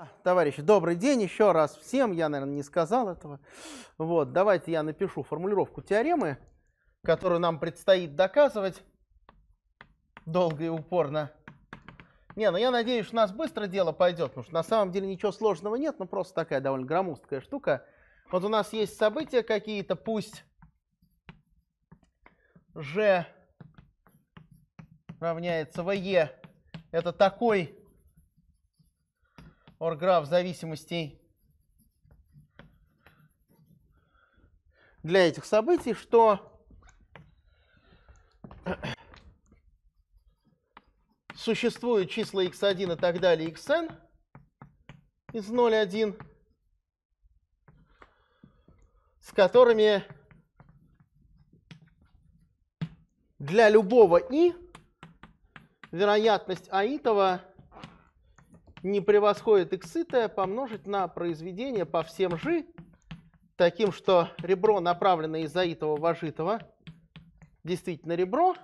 А, товарищи, добрый день еще раз всем. Я, наверное, не сказал этого. Вот, давайте я напишу формулировку теоремы, которую нам предстоит доказывать долго и упорно. Не, ну я надеюсь, у нас быстро дело пойдет, потому что на самом деле ничего сложного нет, ну просто такая довольно громоздкая штука. Вот у нас есть события какие-то, пусть G равняется VE, это такой орграф зависимостей для этих событий, что существуют числа x1 и так далее, xn из 0,1, с которыми для любого i вероятность аитова – не превосходит x сытое, помножить на произведение по всем g, таким, что ребро, направленное из заитого в ажитого, действительно ребро,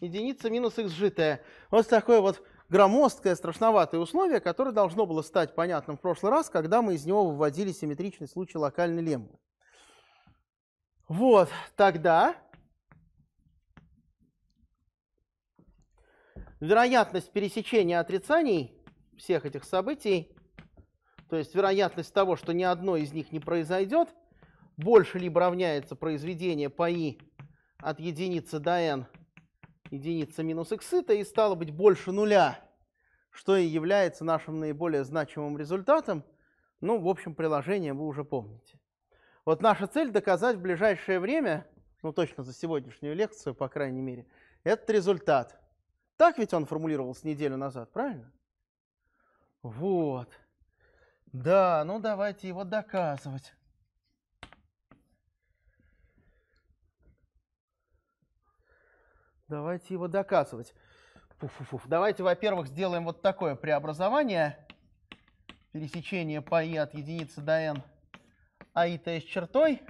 единица минус x житая. Вот такое вот громоздкое, страшноватое условие, которое должно было стать понятным в прошлый раз, когда мы из него выводили симметричный случай локальной леммы. Вот, тогда вероятность пересечения отрицаний всех этих событий, то есть вероятность того, что ни одно из них не произойдет, больше либо равняется произведение по i от единицы до n единица минус x, это и стало быть больше нуля, что и является нашим наиболее значимым результатом. Ну, в общем, приложение вы уже помните. Вот наша цель доказать в ближайшее время, ну точно за сегодняшнюю лекцию, по крайней мере, этот результат. Так ведь он формулировался неделю назад, правильно? Вот. Да, ну давайте его доказывать. Давайте его доказывать. Фу-фу-фу. Давайте, во-первых, сделаем вот такое преобразование. Пересечение по и от единицы до n а и t с чертой.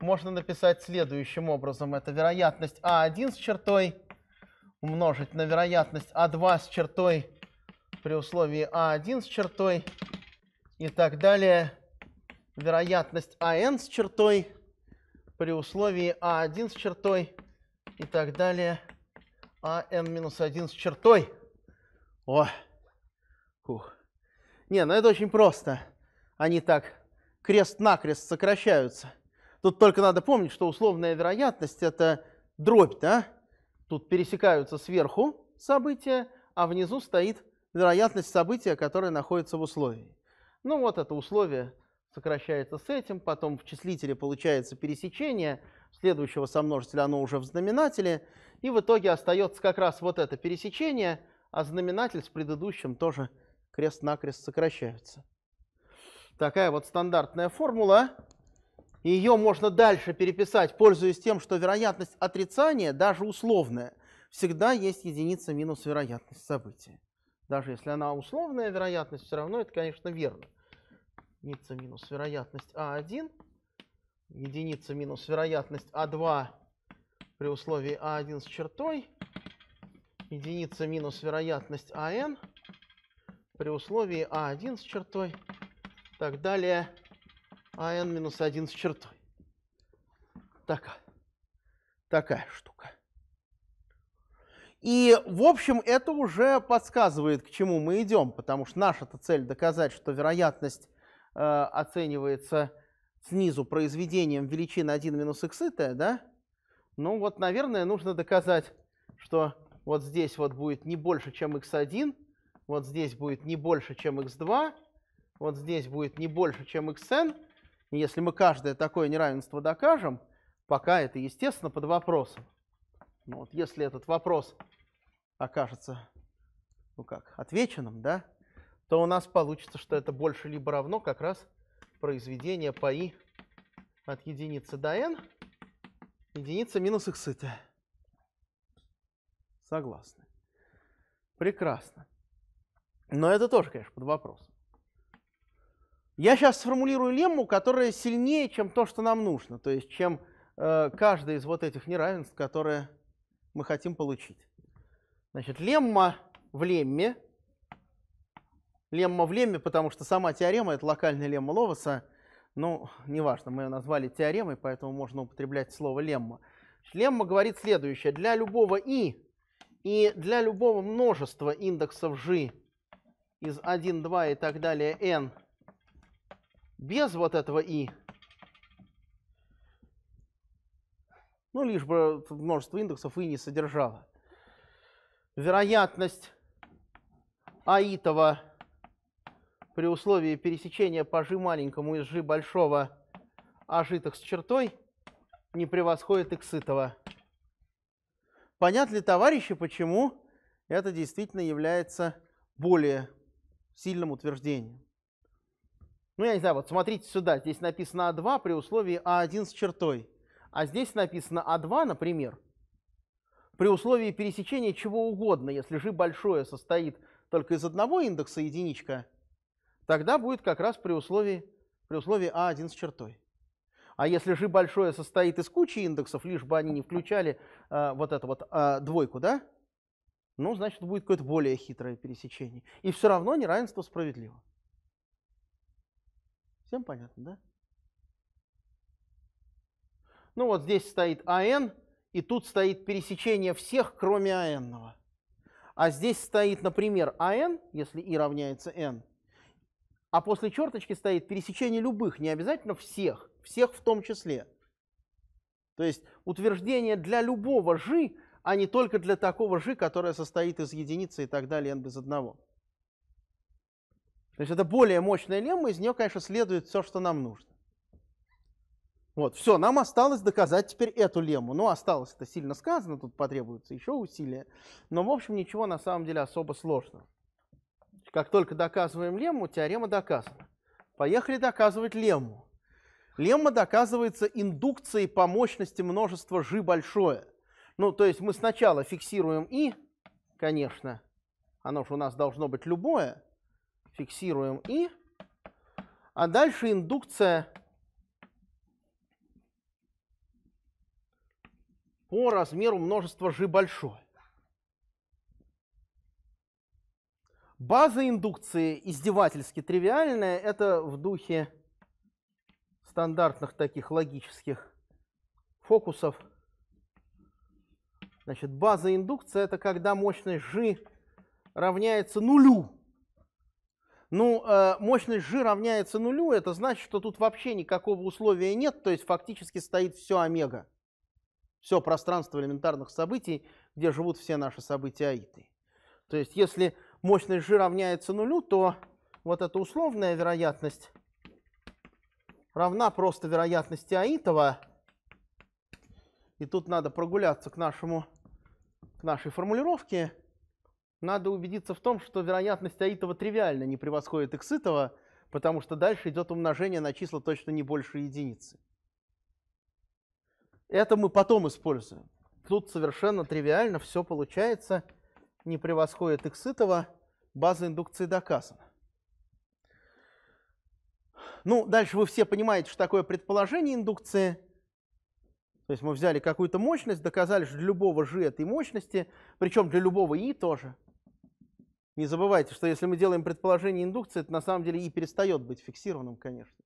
Можно написать следующим образом. Это вероятность а1 с чертой умножить на вероятность а2 с чертой при условии А1 с чертой и так далее. Вероятность АН с чертой при условии А1 с чертой и так далее. АН минус 1 с чертой. О! Фух. Не, ну это очень просто. Они так крест-накрест сокращаются. Тут только надо помнить, что условная вероятность – это дробь, да? Тут пересекаются сверху события, а внизу стоит вероятность события, которое находится в условии. Ну вот это условие сокращается с этим, потом в числителе получается пересечение следующего со множителя, оно уже в знаменателе, и в итоге остается как раз вот это пересечение, а знаменатель с предыдущим тоже крест-накрест сокращаются. Такая вот стандартная формула. Ее можно дальше переписать, пользуясь тем, что вероятность отрицания, даже условная, всегда есть единица минус вероятность события. Даже если она условная вероятность, все равно это, конечно, верно. Единица минус вероятность А1. Единица минус вероятность А2 при условии А1 с чертой. Единица минус вероятность АН при условии А1 с чертой. Так далее. АН минус 1 с чертой. Так, такая штука. И, в общем, это уже подсказывает, к чему мы идем, потому что наша-то цель доказать, что вероятность э, оценивается снизу произведением величины 1 минус x, да? Ну вот, наверное, нужно доказать, что вот здесь вот будет не больше, чем x1, вот здесь будет не больше, чем x2, вот здесь будет не больше, чем xn. И если мы каждое такое неравенство докажем, пока это, естественно, под вопросом. Но ну вот если этот вопрос окажется, ну как, отвеченным, да, то у нас получится, что это больше либо равно как раз произведение по i от единицы до n, единица минус x это Согласны. Прекрасно. Но это тоже, конечно, под вопросом. Я сейчас сформулирую лемму, которая сильнее, чем то, что нам нужно. То есть, чем э, каждое из вот этих неравенств, которые мы хотим получить. Значит, лемма в лемме. Лемма в лемме, потому что сама теорема – это локальная лемма Ловаса. Ну, неважно, мы ее назвали теоремой, поэтому можно употреблять слово лемма. Лемма говорит следующее. Для любого i и для любого множества индексов g из 1, 2 и так далее n без вот этого i, ну, лишь бы множество индексов и не содержало – вероятность аитова при условии пересечения по g маленькому из g большого а ажитых с чертой не превосходит икситова. Понятно ли, товарищи, почему это действительно является более сильным утверждением? Ну, я не знаю, вот смотрите сюда, здесь написано А2 при условии А1 с чертой, а здесь написано А2, например, при условии пересечения чего угодно, если же большое состоит только из одного индекса единичка, тогда будет как раз при условии, при условии А1 с чертой. А если же большое состоит из кучи индексов, лишь бы они не включали э, вот эту вот э, двойку, да? Ну, значит, будет какое-то более хитрое пересечение. И все равно неравенство справедливо. Всем понятно, да? Ну вот здесь стоит АН, и тут стоит пересечение всех, кроме АНного. А здесь стоит, например, АН, если И равняется н, а после черточки стоит пересечение любых, не обязательно всех, всех в том числе. То есть утверждение для любого G, а не только для такого G, которое состоит из единицы и так далее, N без одного. То есть это более мощная лемма, из нее, конечно, следует все, что нам нужно. Вот, все, нам осталось доказать теперь эту лему. Ну, осталось это сильно сказано, тут потребуется еще усилия. Но, в общем, ничего на самом деле особо сложного. Как только доказываем лему, теорема доказана. Поехали доказывать лему. Лемма доказывается индукцией по мощности множества жи большое. Ну, то есть мы сначала фиксируем и, конечно, оно же у нас должно быть любое, фиксируем и, а дальше индукция по размеру множества g большое. База индукции издевательски тривиальная, это в духе стандартных таких логических фокусов. Значит, база индукции это когда мощность G равняется нулю. Ну, э, мощность G равняется нулю, это значит, что тут вообще никакого условия нет, то есть фактически стоит все омега все пространство элементарных событий, где живут все наши события аиты. То есть если мощность G равняется нулю, то вот эта условная вероятность равна просто вероятности Аитова. И тут надо прогуляться к, нашему, к нашей формулировке. Надо убедиться в том, что вероятность Аитова тривиально не превосходит Икситова, потому что дальше идет умножение на числа точно не больше единицы. Это мы потом используем. Тут совершенно тривиально все получается, не превосходит их сытого, база индукции доказана. Ну, дальше вы все понимаете, что такое предположение индукции. То есть мы взяли какую-то мощность, доказали, что для любого G этой мощности, причем для любого и тоже. Не забывайте, что если мы делаем предположение индукции, это на самом деле И перестает быть фиксированным, конечно.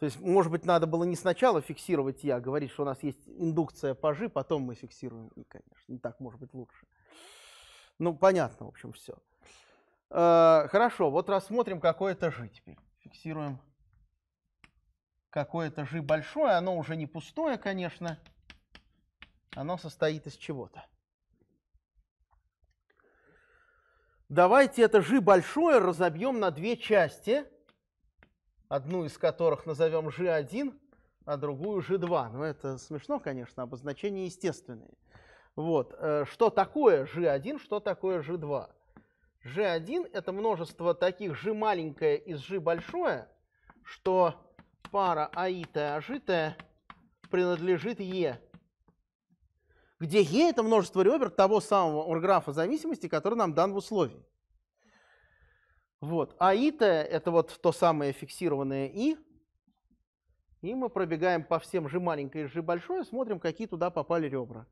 То есть, может быть, надо было не сначала фиксировать я, а говорить, что у нас есть индукция пажи, потом мы фиксируем и, конечно. Так, может быть, лучше. Ну, понятно, в общем, все. Э, хорошо, вот рассмотрим, какое это жи теперь. Фиксируем какое это жи большое, оно уже не пустое, конечно. Оно состоит из чего-то. Давайте это жи большое разобьем на две части – одну из которых назовем G1, а другую G2. Но ну, это смешно, конечно, обозначения естественные. Вот. Э, что такое G1, что такое G2? G1 это множество таких G маленькое и G большое, что пара и ажитая принадлежит E, Где Е это множество ребер того самого орграфа зависимости, который нам дан в условии. Вот. А ИТ – это вот то самое фиксированное И. И мы пробегаем по всем же маленькое и G большое, смотрим, какие туда попали ребра.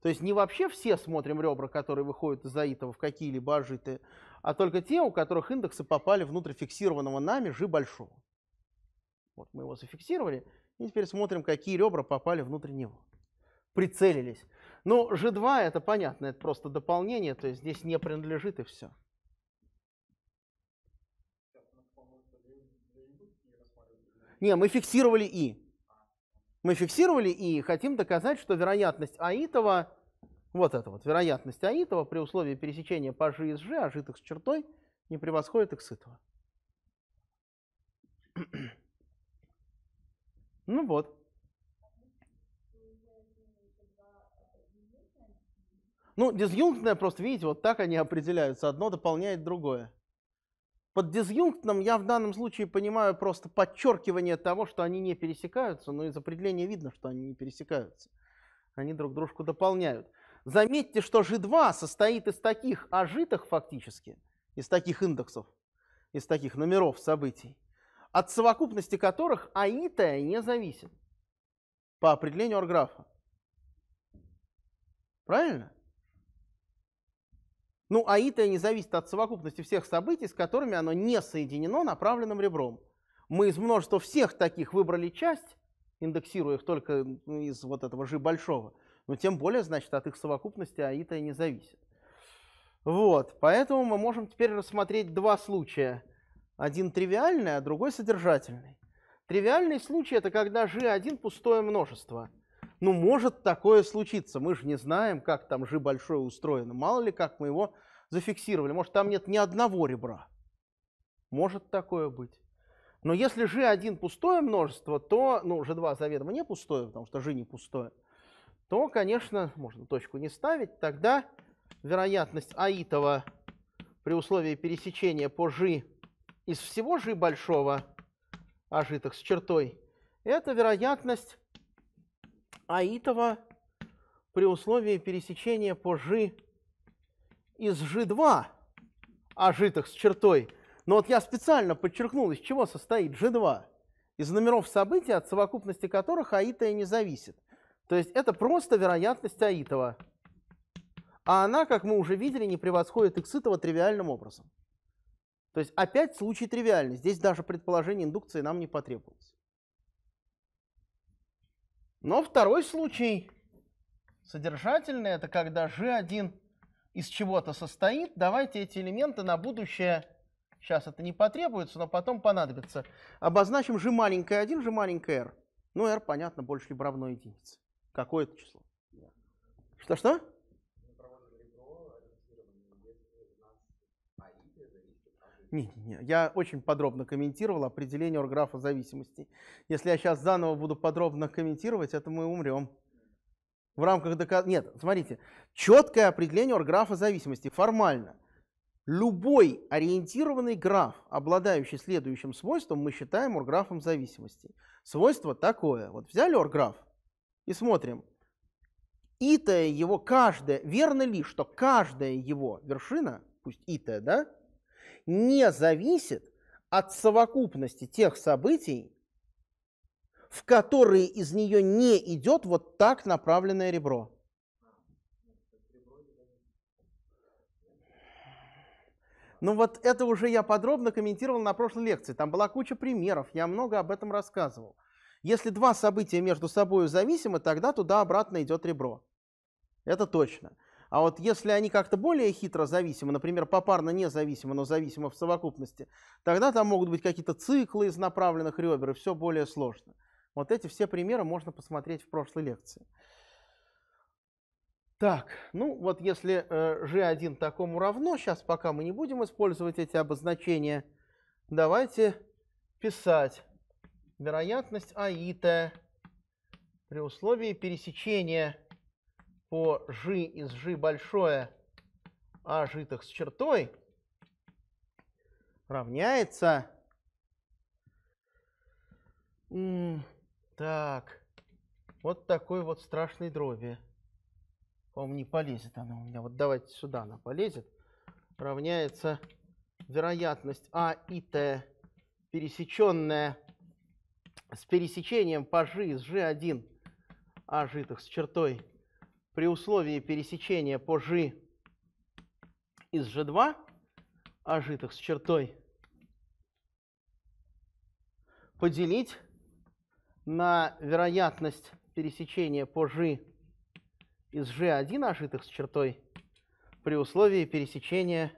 То есть не вообще все смотрим ребра, которые выходят из аитов в какие-либо ажиты, а только те, у которых индексы попали внутрь фиксированного нами же большого. Вот мы его зафиксировали, и теперь смотрим, какие ребра попали внутрь него. Прицелились. Ну, G2 это понятно, это просто дополнение, то есть здесь не принадлежит и все. Не, мы фиксировали И. Мы фиксировали И, хотим доказать, что вероятность Аитова, вот это вот, вероятность Аитова при условии пересечения по G с G, а G с чертой, не превосходит X этого. Ну вот. Ну, дизъюнктное просто, видите, вот так они определяются. Одно дополняет другое. Под дизъюнктным я в данном случае понимаю просто подчеркивание того, что они не пересекаются, но из определения видно, что они не пересекаются. Они друг дружку дополняют. Заметьте, что G2 состоит из таких ожитых фактически, из таких индексов, из таких номеров событий, от совокупности которых АИТ не зависит по определению орграфа. Правильно? Ну, а итая не зависит от совокупности всех событий, с которыми оно не соединено направленным ребром. Мы из множества всех таких выбрали часть, индексируя их только ну, из вот этого же большого, но тем более, значит, от их совокупности аитая не зависит. Вот, поэтому мы можем теперь рассмотреть два случая. Один тривиальный, а другой содержательный. Тривиальный случай – это когда g1 пустое множество – ну, может такое случиться. Мы же не знаем, как там же большое устроено. Мало ли, как мы его зафиксировали. Может, там нет ни одного ребра. Может такое быть. Но если же один пустое множество, то, ну, же два заведомо не пустое, потому что же не пустое, то, конечно, можно точку не ставить. Тогда вероятность аитова при условии пересечения по g из всего g большого ажитых с чертой, это вероятность Аитова при условии пересечения по G из G2 ажитых с чертой. Но вот я специально подчеркнул, из чего состоит G2. Из номеров событий, от совокупности которых Аитая не зависит. То есть это просто вероятность Аитова. А она, как мы уже видели, не превосходит Икситова тривиальным образом. То есть опять случай тривиальный. Здесь даже предположение индукции нам не потребовалось. Но второй случай содержательный, это когда G1 из чего-то состоит. Давайте эти элементы на будущее, сейчас это не потребуется, но потом понадобится. Обозначим G маленькое 1, G маленькое R. Ну, R, понятно, больше либо равно единице. какое это число. Что-что? Не, не, не. Я очень подробно комментировал определение орграфа зависимости. Если я сейчас заново буду подробно комментировать, это мы умрем. В рамках доказ... Нет, смотрите, четкое определение орграфа зависимости формально. Любой ориентированный граф, обладающий следующим свойством, мы считаем орграфом зависимости. Свойство такое. Вот взяли орграф и смотрим. Итая его каждая, верно ли, что каждая его вершина, пусть итая, да, не зависит от совокупности тех событий, в которые из нее не идет вот так направленное ребро. Ну вот это уже я подробно комментировал на прошлой лекции. Там была куча примеров, я много об этом рассказывал. Если два события между собой зависимы, тогда туда обратно идет ребро. Это точно. А вот если они как-то более хитро зависимы, например, попарно независимы, но зависимы в совокупности, тогда там могут быть какие-то циклы из направленных ребер, и все более сложно. Вот эти все примеры можно посмотреть в прошлой лекции. Так, ну вот если э, G1 такому равно, сейчас пока мы не будем использовать эти обозначения, давайте писать вероятность АИТ при условии пересечения по g из g большое а житых с чертой равняется... Так, вот такой вот страшной дроби. По-моему, не полезет она у меня. Вот давайте сюда она полезет. Равняется вероятность А и Т, пересеченная с пересечением по G из G1 А житых с чертой при условии пересечения по G из G2, ожитых а с чертой, поделить на вероятность пересечения по G из G1 ожитых а с чертой при условии пересечения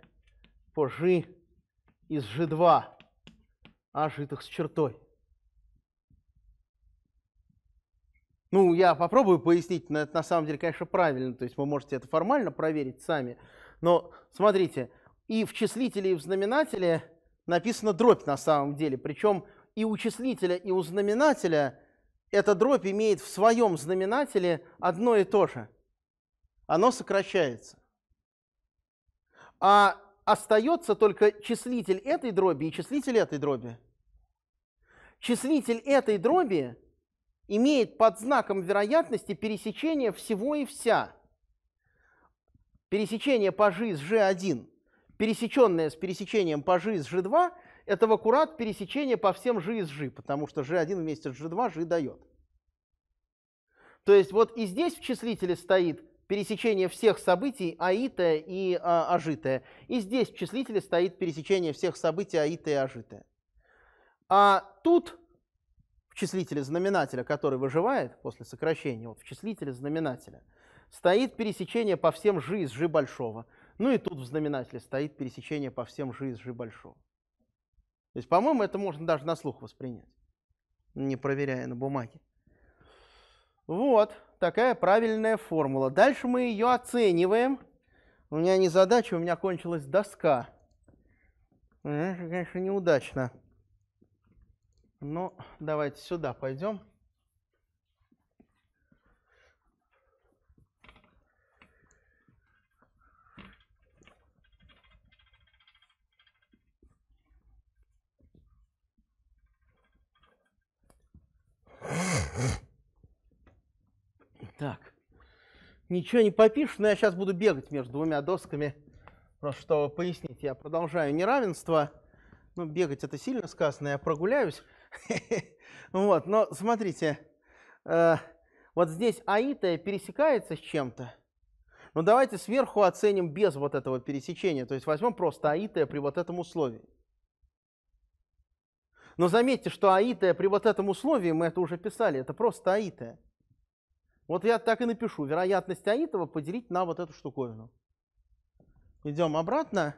по G из G2 ожитых а с чертой. Ну, я попробую пояснить, на, на самом деле, конечно, правильно, то есть вы можете это формально проверить сами, но смотрите, и в числителе, и в знаменателе написано дробь на самом деле, причем и у числителя, и у знаменателя эта дробь имеет в своем знаменателе одно и то же. Оно сокращается. А остается только числитель этой дроби и числитель этой дроби. Числитель этой дроби имеет под знаком вероятности пересечение всего и вся. Пересечение пажи с G1, пересеченное с пересечением пажи с G2, это в аккурат пересечение по всем G из G, потому что G1 вместе с G2 G дает. То есть вот и здесь в числителе стоит пересечение всех событий аитое и а, ажитое. И здесь в числителе стоит пересечение всех событий аитое и ажитое. А тут числителе, знаменателя, который выживает после сокращения, вот в числителе знаменателя, стоит пересечение по всем жи из g большого. Ну и тут в знаменателе стоит пересечение по всем жи из g большого. То есть, по-моему, это можно даже на слух воспринять, не проверяя на бумаге. Вот такая правильная формула. Дальше мы ее оцениваем. У меня не задача, у меня кончилась доска. Э, конечно, неудачно. Но ну, давайте сюда пойдем. Так. Ничего не попишешь, но я сейчас буду бегать между двумя досками, просто чтобы пояснить. Я продолжаю неравенство. Ну, бегать это сильно сказано, я прогуляюсь. Вот, но смотрите, э, вот здесь аитая пересекается с чем-то. Но ну, давайте сверху оценим без вот этого пересечения. То есть возьмем просто аитая при вот этом условии. Но заметьте, что аитая при вот этом условии, мы это уже писали, это просто аитая. Вот я так и напишу. Вероятность аитова поделить на вот эту штуковину. Идем обратно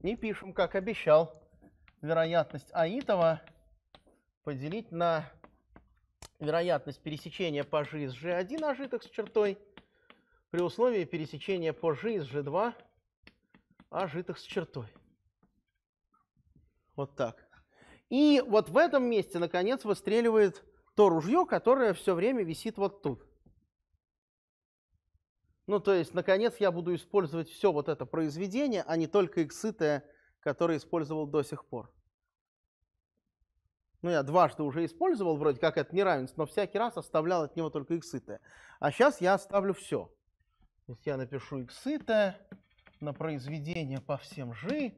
и пишем, как обещал, вероятность аитова – поделить на вероятность пересечения по g с g1 ожитых с чертой при условии пересечения по g с g2 ожитых с чертой. Вот так. И вот в этом месте, наконец, выстреливает то ружье, которое все время висит вот тут. Ну, то есть, наконец, я буду использовать все вот это произведение, а не только иксы, которые использовал до сих пор ну, я дважды уже использовал вроде как это неравенство, но всякий раз оставлял от него только иксытое. А сейчас я оставлю все. То есть я напишу иксытое на произведение по всем g,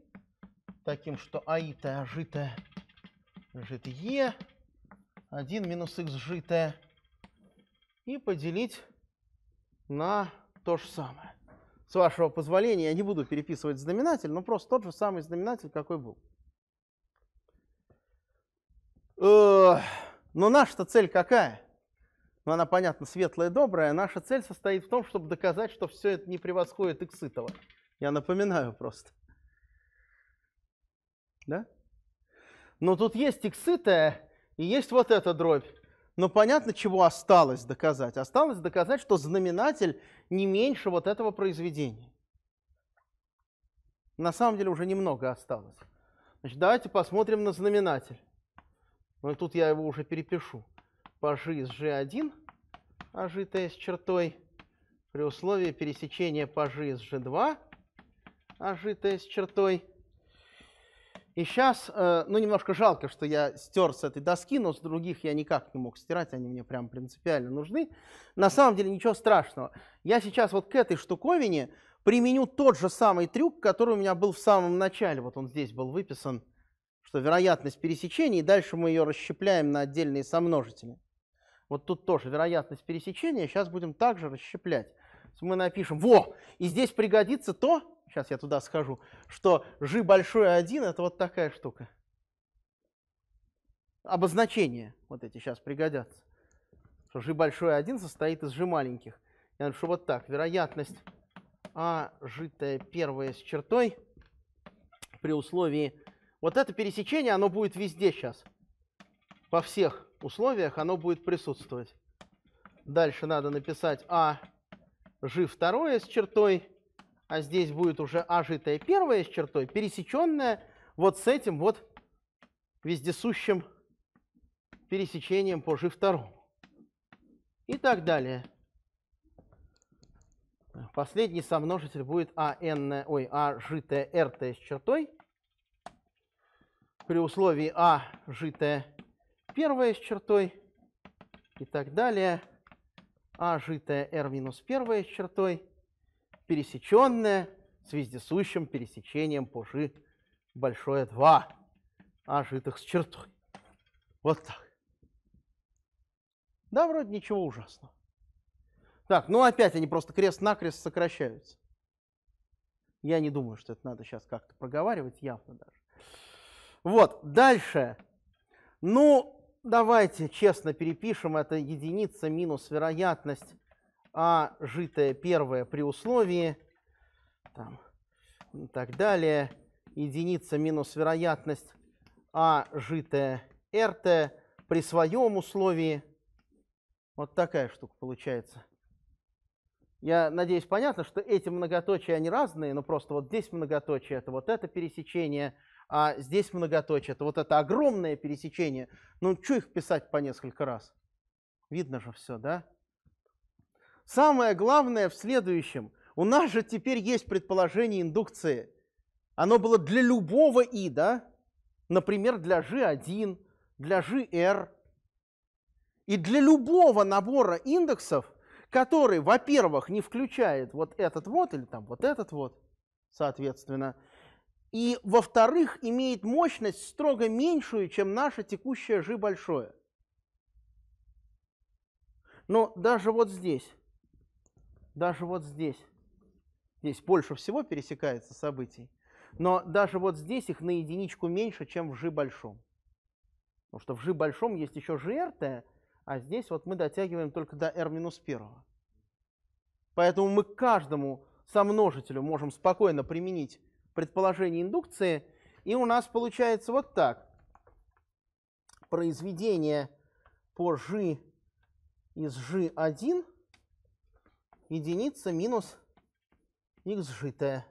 таким, что аитое, ажитое, житое, 1 минус x житое, и поделить на то же самое. С вашего позволения я не буду переписывать знаменатель, но просто тот же самый знаменатель, какой был. Но ну наша-то цель какая? Ну, она, понятно, светлая, добрая. Наша цель состоит в том, чтобы доказать, что все это не превосходит Икситова. Я напоминаю просто. Да? Но ну, тут есть Икситая и есть вот эта дробь. Но ну, понятно, чего осталось доказать. Осталось доказать, что знаменатель не меньше вот этого произведения. На самом деле уже немного осталось. Значит, давайте посмотрим на знаменатель. Но тут я его уже перепишу. Пажи с G1, ожитое а с чертой, при условии пересечения пажи с G2, ожитое а с чертой. И сейчас, э, ну, немножко жалко, что я стер с этой доски, но с других я никак не мог стирать, они мне прям принципиально нужны. На самом деле ничего страшного. Я сейчас вот к этой штуковине применю тот же самый трюк, который у меня был в самом начале. Вот он здесь был выписан что вероятность пересечения, и дальше мы ее расщепляем на отдельные сомножители. Вот тут тоже вероятность пересечения, сейчас будем также расщеплять. Мы напишем, во, и здесь пригодится то, сейчас я туда схожу, что g большой 1 это вот такая штука. Обозначения вот эти сейчас пригодятся. Что g большой 1 состоит из g маленьких. Я напишу вот так, вероятность а житая первая с чертой при условии вот это пересечение, оно будет везде сейчас. Во всех условиях оно будет присутствовать. Дальше надо написать А жи второе с чертой, а здесь будет уже А житое первое с чертой, пересеченное вот с этим вот вездесущим пересечением по жи второму. И так далее. Последний сомножитель будет а АН, ой, А р РТ с чертой при условии А житое первое с чертой и так далее. А житое R минус первое с чертой, пересеченное с вездесущим пересечением по G большое 2, А житых с чертой. Вот так. Да, вроде ничего ужасного. Так, ну опять они просто крест-накрест сокращаются. Я не думаю, что это надо сейчас как-то проговаривать явно даже. Вот, дальше. Ну, давайте честно перепишем. Это единица минус вероятность А, житое первое при условии. Там, и так далее. Единица минус вероятность А, житое РТ при своем условии. Вот такая штука получается. Я надеюсь, понятно, что эти многоточия, они разные, но просто вот здесь многоточие, это вот это пересечение – а здесь многоточие. Это вот это огромное пересечение. Ну, что их писать по несколько раз? Видно же все, да? Самое главное в следующем. У нас же теперь есть предположение индукции. Оно было для любого и, да? Например, для G1, для GR. И для любого набора индексов, который, во-первых, не включает вот этот вот или там вот этот вот, соответственно – и, во-вторых, имеет мощность строго меньшую, чем наше текущее жи большое. Но даже вот здесь, даже вот здесь, здесь больше всего пересекается событий, но даже вот здесь их на единичку меньше, чем в жи большом. Потому что в жи большом есть еще жи GRT, а здесь вот мы дотягиваем только до R-1. Поэтому мы к каждому сомножителю можем спокойно применить предположение индукции, и у нас получается вот так. Произведение по g из g1 единица минус xgt.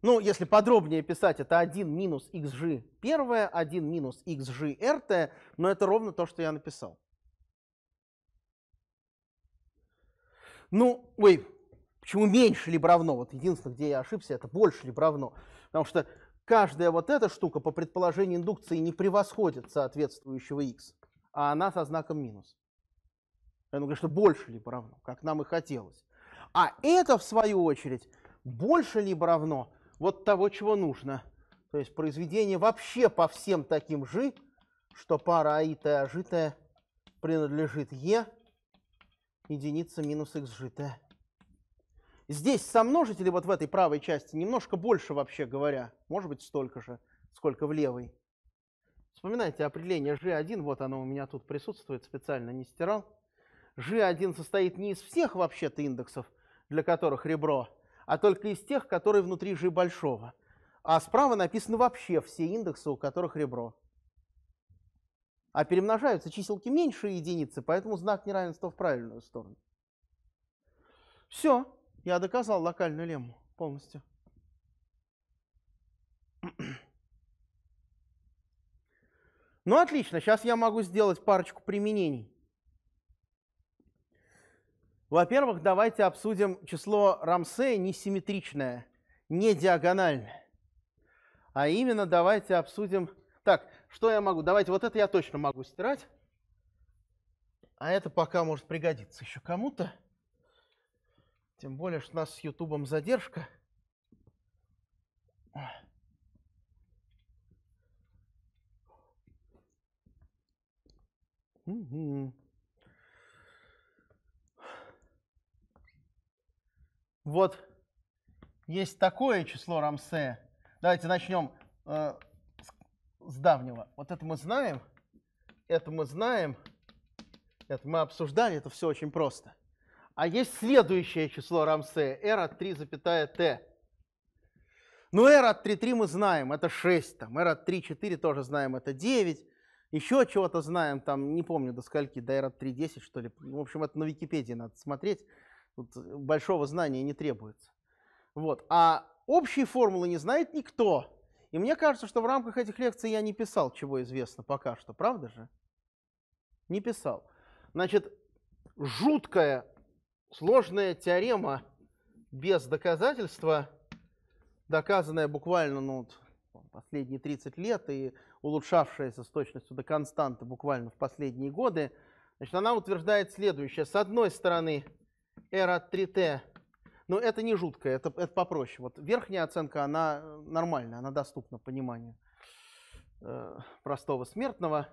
Ну, если подробнее писать, это 1 минус xg первое, 1 минус xgrt, но это ровно то, что я написал. Ну, ой, Почему меньше либо равно? Вот единственное, где я ошибся, это больше либо равно. Потому что каждая вот эта штука по предположению индукции не превосходит соответствующего x, а она со знаком минус. я говорю что больше либо равно, как нам и хотелось. А это, в свою очередь, больше либо равно вот того, чего нужно. То есть произведение вообще по всем таким же, что пара а и т ожитая «а», принадлежит е единица минус x житая. Здесь сомножители вот в этой правой части немножко больше, вообще говоря. Может быть, столько же, сколько в левой. Вспоминайте определение G1, вот оно у меня тут присутствует, специально не стирал. G1 состоит не из всех вообще-то индексов, для которых ребро, а только из тех, которые внутри G большого. А справа написаны вообще все индексы, у которых ребро. А перемножаются чиселки меньше единицы, поэтому знак неравенства в правильную сторону. Все. Я доказал локальную лемму полностью. Ну, отлично. Сейчас я могу сделать парочку применений. Во-первых, давайте обсудим число Рамсе несимметричное, не диагональное. А именно давайте обсудим... Так, что я могу? Давайте, вот это я точно могу стирать. А это пока может пригодиться еще кому-то. Тем более, что у нас с Ютубом задержка. Угу. Вот есть такое число Рамсе. Давайте начнем э, с давнего. Вот это мы знаем, это мы знаем, это мы обсуждали, это все очень просто. А есть следующее число Рамсе, r от 3, 3,t. Ну, r от 3, 3 мы знаем, это 6, там, r от 3, 4 тоже знаем, это 9. Еще чего-то знаем, там, не помню до скольки, до r от 3, 10 что ли. Ну, в общем, это на Википедии надо смотреть. Тут большого знания не требуется. Вот. А общие формулы не знает никто. И мне кажется, что в рамках этих лекций я не писал, чего известно пока что, правда же? Не писал. Значит, жуткая сложная теорема без доказательства, доказанная буквально ну, последние 30 лет и улучшавшаяся с точностью до константы буквально в последние годы, значит, она утверждает следующее. С одной стороны, R от 3T, но это не жутко, это, это попроще. Вот верхняя оценка, она нормальная, она доступна пониманию э, простого смертного.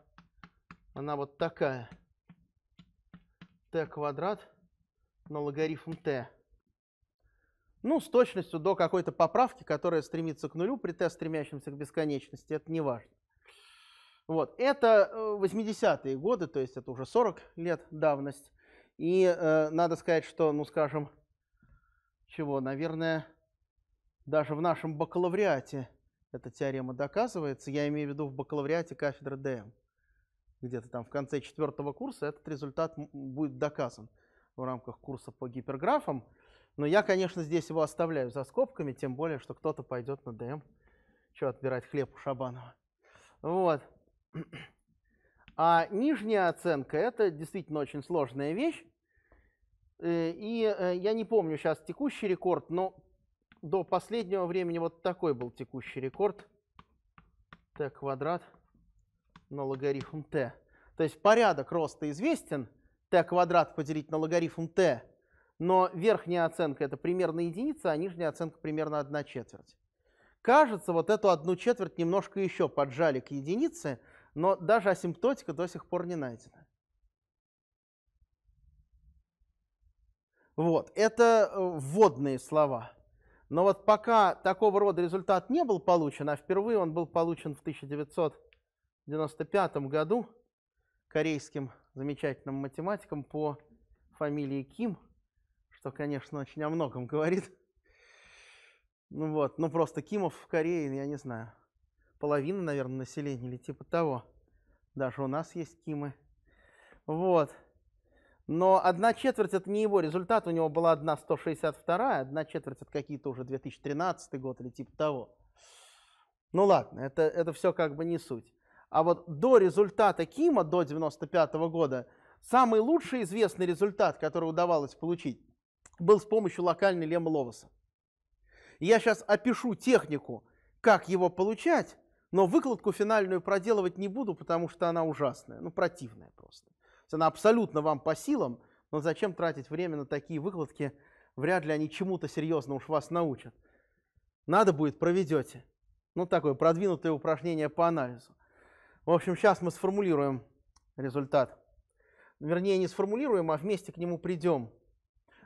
Она вот такая. T квадрат – на логарифм t. Ну, с точностью до какой-то поправки, которая стремится к нулю при t, стремящемся к бесконечности, это не важно. Вот. Это 80-е э, годы, то есть это уже 40 лет давность. И э, надо сказать, что, ну, скажем, чего, наверное, даже в нашем бакалавриате эта теорема доказывается. Я имею в виду в бакалавриате кафедры ДМ. Где-то там в конце четвертого курса этот результат будет доказан в рамках курса по гиперграфам. Но я, конечно, здесь его оставляю за скобками, тем более, что кто-то пойдет на ДМ, что отбирать хлеб у Шабанова. Вот. А нижняя оценка – это действительно очень сложная вещь. Э, и э, я не помню сейчас текущий рекорд, но до последнего времени вот такой был текущий рекорд. t квадрат на логарифм t. То есть порядок роста известен – t квадрат поделить на логарифм t, но верхняя оценка это примерно единица, а нижняя оценка примерно одна четверть. Кажется, вот эту одну четверть немножко еще поджали к единице, но даже асимптотика до сих пор не найдена. Вот, это э, вводные слова. Но вот пока такого рода результат не был получен, а впервые он был получен в 1995 году корейским замечательным математиком по фамилии Ким, что, конечно, очень о многом говорит. Ну вот, ну просто Кимов в Корее, я не знаю, половина, наверное, населения или типа того. Даже у нас есть Кимы. Вот. Но одна четверть это не его результат, у него была одна 162, одна четверть это какие-то уже 2013 год или типа того. Ну ладно, это, это все как бы не суть. А вот до результата Кима, до 95 года, самый лучший известный результат, который удавалось получить, был с помощью локальной леммы Ловаса. Я сейчас опишу технику, как его получать, но выкладку финальную проделывать не буду, потому что она ужасная, ну противная просто. Она абсолютно вам по силам, но зачем тратить время на такие выкладки? Вряд ли они чему-то серьезно уж вас научат. Надо будет, проведете. Ну, такое продвинутое упражнение по анализу. В общем, сейчас мы сформулируем результат. Вернее, не сформулируем, а вместе к нему придем.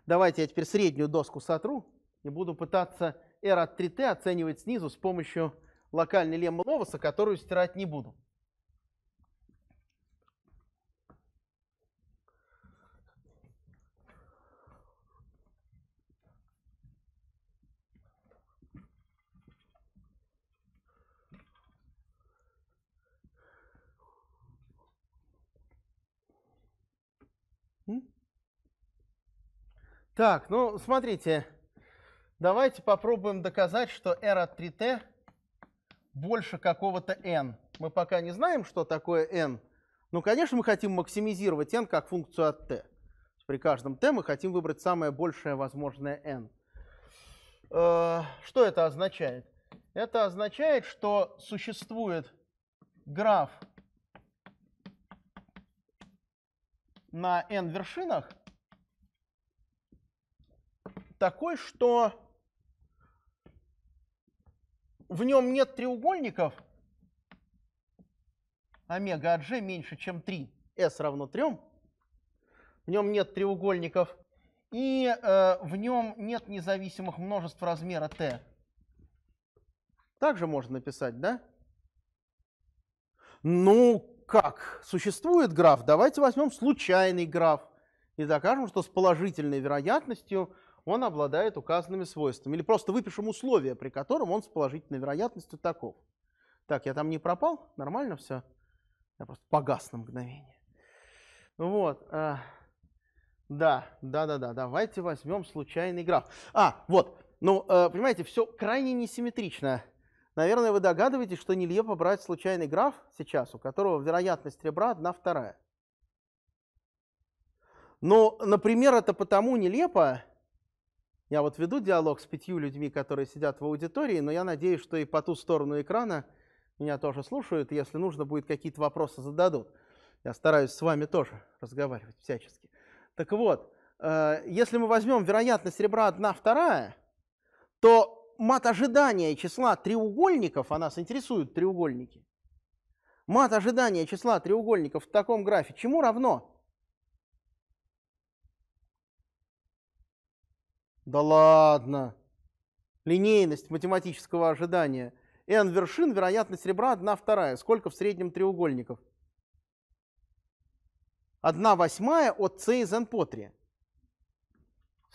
Давайте я теперь среднюю доску сотру и буду пытаться R от 3t оценивать снизу с помощью локальной леммы Ловаса, которую стирать не буду. Так, ну смотрите, давайте попробуем доказать, что r от 3t больше какого-то n. Мы пока не знаем, что такое n, Ну, конечно, мы хотим максимизировать n как функцию от t. При каждом t мы хотим выбрать самое большее возможное n. Э, что это означает? Это означает, что существует граф на n вершинах такой, что в нем нет треугольников омега от g меньше, чем 3, s равно 3, в нем нет треугольников, и э, в нем нет независимых множеств размера t. Также можно написать, да? Ну, как существует граф, давайте возьмем случайный граф и докажем, что с положительной вероятностью он обладает указанными свойствами. Или просто выпишем условия, при котором он с положительной вероятностью таков. Так, я там не пропал? Нормально все? Я просто погас на мгновение. Вот. Э, да, да, да, да. Давайте возьмем случайный граф. А, вот. Ну, э, понимаете, все крайне несимметрично. Наверное, вы догадываетесь, что нельзя брать случайный граф сейчас, у которого вероятность ребра 1 вторая. Но, ну, например, это потому нелепо, я вот веду диалог с пятью людьми, которые сидят в аудитории, но я надеюсь, что и по ту сторону экрана меня тоже слушают, и если нужно будет, какие-то вопросы зададут. Я стараюсь с вами тоже разговаривать всячески. Так вот, э, если мы возьмем вероятность ребра 1 вторая, то мат ожидания числа треугольников, а нас интересуют треугольники, мат ожидания числа треугольников в таком графе чему равно? Да ладно. Линейность математического ожидания. n вершин, вероятность ребра 1 вторая. Сколько в среднем треугольников? 1 восьмая от c из n по 3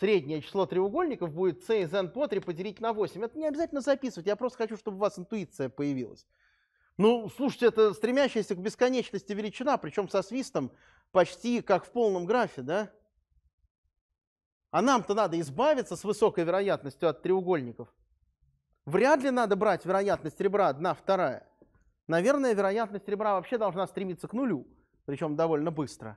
среднее число треугольников будет c из n по 3 поделить на 8. Это не обязательно записывать, я просто хочу, чтобы у вас интуиция появилась. Ну, слушайте, это стремящаяся к бесконечности величина, причем со свистом почти как в полном графе, да? А нам-то надо избавиться с высокой вероятностью от треугольников. Вряд ли надо брать вероятность ребра 1, 2. Наверное, вероятность ребра вообще должна стремиться к нулю, причем довольно быстро.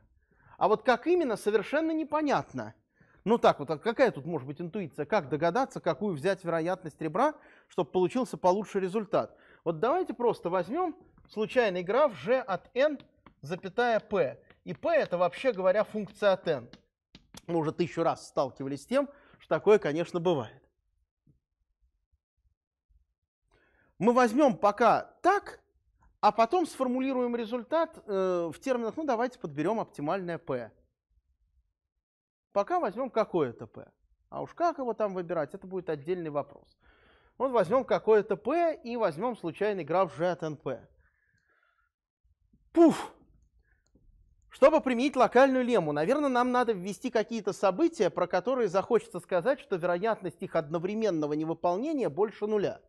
А вот как именно, совершенно непонятно – ну так вот, а какая тут может быть интуиция? Как догадаться, какую взять вероятность ребра, чтобы получился получше результат? Вот давайте просто возьмем случайный граф g от n, запятая p. И p это вообще говоря функция от n. Мы уже тысячу раз сталкивались с тем, что такое, конечно, бывает. Мы возьмем пока так, а потом сформулируем результат э, в терминах, ну давайте подберем оптимальное p. Пока возьмем какое-то P. А уж как его там выбирать, это будет отдельный вопрос. Вот возьмем какое-то P и возьмем случайный граф G от NP. Пуф! Чтобы применить локальную лему, наверное, нам надо ввести какие-то события, про которые захочется сказать, что вероятность их одновременного невыполнения больше нуля.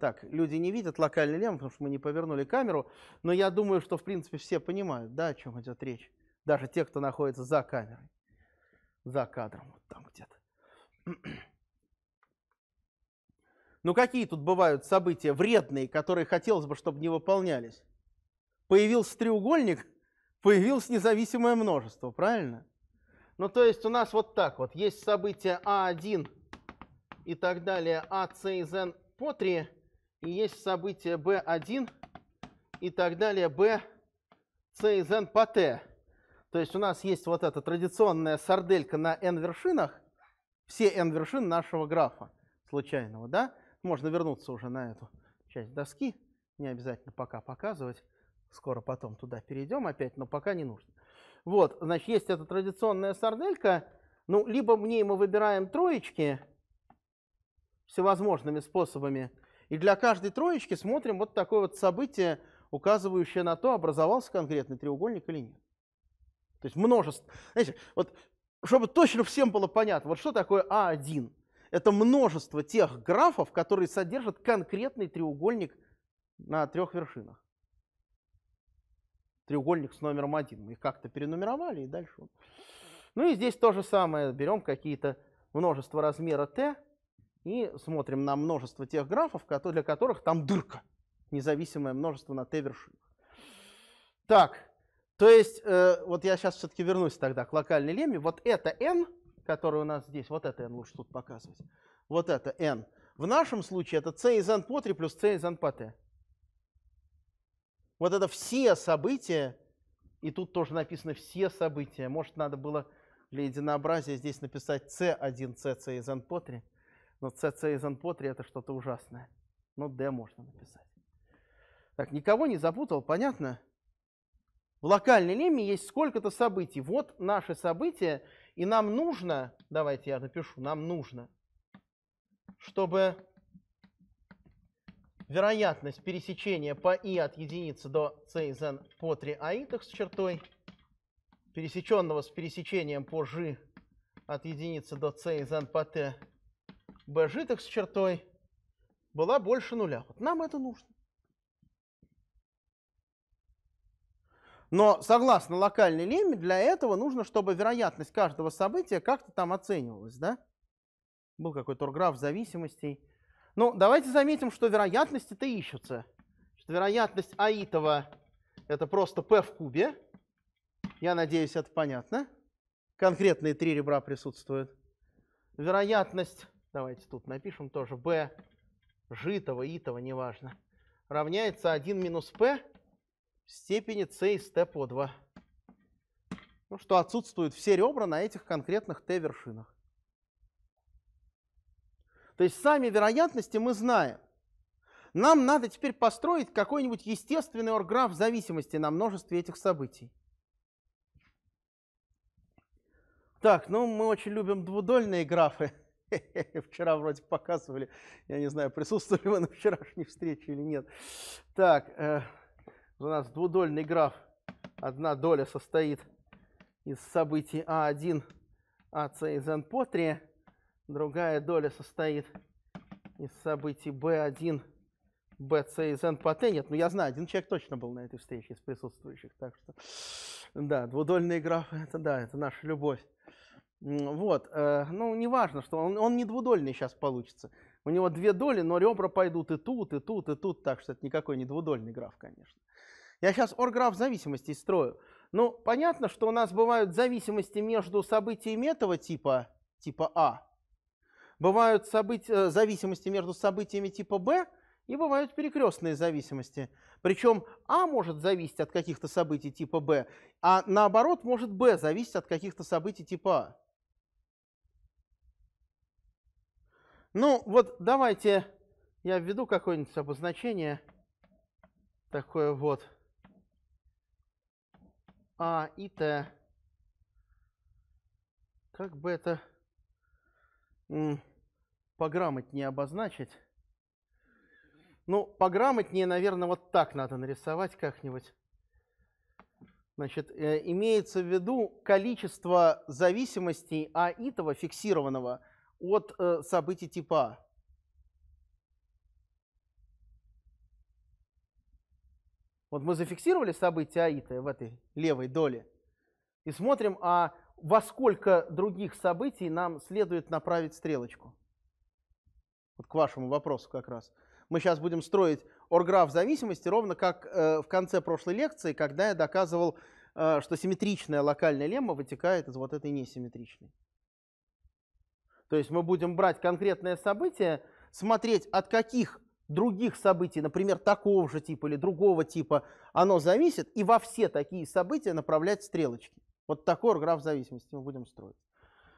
Так, люди не видят локальный лем, потому что мы не повернули камеру, но я думаю, что, в принципе, все понимают, да, о чем идет речь, даже те, кто находится за камерой за кадром, вот там где-то. Ну какие тут бывают события вредные, которые хотелось бы, чтобы не выполнялись? Появился треугольник, появилось независимое множество, правильно? Ну то есть у нас вот так вот, есть события А1 и так далее, А, С и З по 3, и есть события B1 и так далее, B, C и Z по Т. То есть у нас есть вот эта традиционная сарделька на n-вершинах, все n-вершин нашего графа случайного, да? Можно вернуться уже на эту часть доски, не обязательно пока показывать, скоро потом туда перейдем опять, но пока не нужно. Вот, значит, есть эта традиционная сарделька, ну, либо в ней мы выбираем троечки всевозможными способами, и для каждой троечки смотрим вот такое вот событие, указывающее на то, образовался конкретный треугольник или нет. То есть множество. Знаете, вот чтобы точно всем было понятно, вот что такое А1? Это множество тех графов, которые содержат конкретный треугольник на трех вершинах. Треугольник с номером один Мы их как-то перенумеровали и дальше. Ну и здесь то же самое. Берем какие-то множество размера t и смотрим на множество тех графов, для которых там дырка, независимое множество на t вершинах. Так, то есть, э, вот я сейчас все-таки вернусь тогда к локальной лемме. Вот это n, которое у нас здесь, вот это n лучше тут показывать. Вот это n. В нашем случае это c из n по 3 плюс c из n по t. Вот это все события, и тут тоже написано все события. Может, надо было для единообразия здесь написать c1, c, c из n по 3. Но c, c из n по 3 это что-то ужасное. Но ну, d можно написать. Так, никого не запутал, понятно? Понятно в локальной лемме есть сколько-то событий. Вот наши события, и нам нужно, давайте я напишу, нам нужно, чтобы вероятность пересечения по i от единицы до c из n по 3 аитах с чертой, пересеченного с пересечением по g от единицы до c из n по t бжитых с чертой была больше нуля. Вот нам это нужно. Но согласно локальной лемме, для этого нужно, чтобы вероятность каждого события как-то там оценивалась, да? Был какой-то орграф зависимостей. Ну, давайте заметим, что вероятности-то ищутся. Что вероятность аитова — это просто p в кубе. Я надеюсь, это понятно. Конкретные три ребра присутствуют. Вероятность, давайте тут напишем тоже, b житого, итого, неважно, равняется 1 минус p степени c из t по 2. Ну, что отсутствуют все ребра на этих конкретных t вершинах. То есть сами вероятности мы знаем. Нам надо теперь построить какой-нибудь естественный орграф зависимости на множестве этих событий. Так, ну мы очень любим двудольные графы. Вчера вроде показывали, я не знаю, присутствовали вы на вчерашней встрече или нет. Так, э у нас двудольный граф. Одна доля состоит из событий А1, АС из N по 3. Другая доля состоит из событий б 1 BC из N по T. Нет, ну я знаю, один человек точно был на этой встрече из присутствующих. Так что, да, двудольные графы, это да, это наша любовь. Вот, э, ну неважно, что он, он не двудольный сейчас получится. У него две доли, но ребра пойдут и тут, и тут, и тут, так что это никакой не двудольный граф, конечно. Я сейчас орграф зависимости строю. Ну, понятно, что у нас бывают зависимости между событиями этого типа, типа А, бывают события, э, зависимости между событиями типа Б, и бывают перекрестные зависимости. Причем А может зависеть от каких-то событий типа Б, а наоборот может Б зависеть от каких-то событий типа А. Ну вот давайте я введу какое-нибудь обозначение такое вот. А и Т. Как бы это пограмотнее обозначить? Ну, пограмотнее, наверное, вот так надо нарисовать как-нибудь. Значит, э, имеется в виду количество зависимостей аитова фиксированного от э, событий типа А. Вот мы зафиксировали события АИТа в этой левой доле и смотрим, а во сколько других событий нам следует направить стрелочку. Вот к вашему вопросу как раз. Мы сейчас будем строить орграф зависимости, ровно как э, в конце прошлой лекции, когда я доказывал, э, что симметричная локальная лемма вытекает из вот этой несимметричной. То есть мы будем брать конкретное событие, смотреть, от каких других событий, например, такого же типа или другого типа, оно зависит, и во все такие события направлять стрелочки. Вот такой орграф зависимости мы будем строить.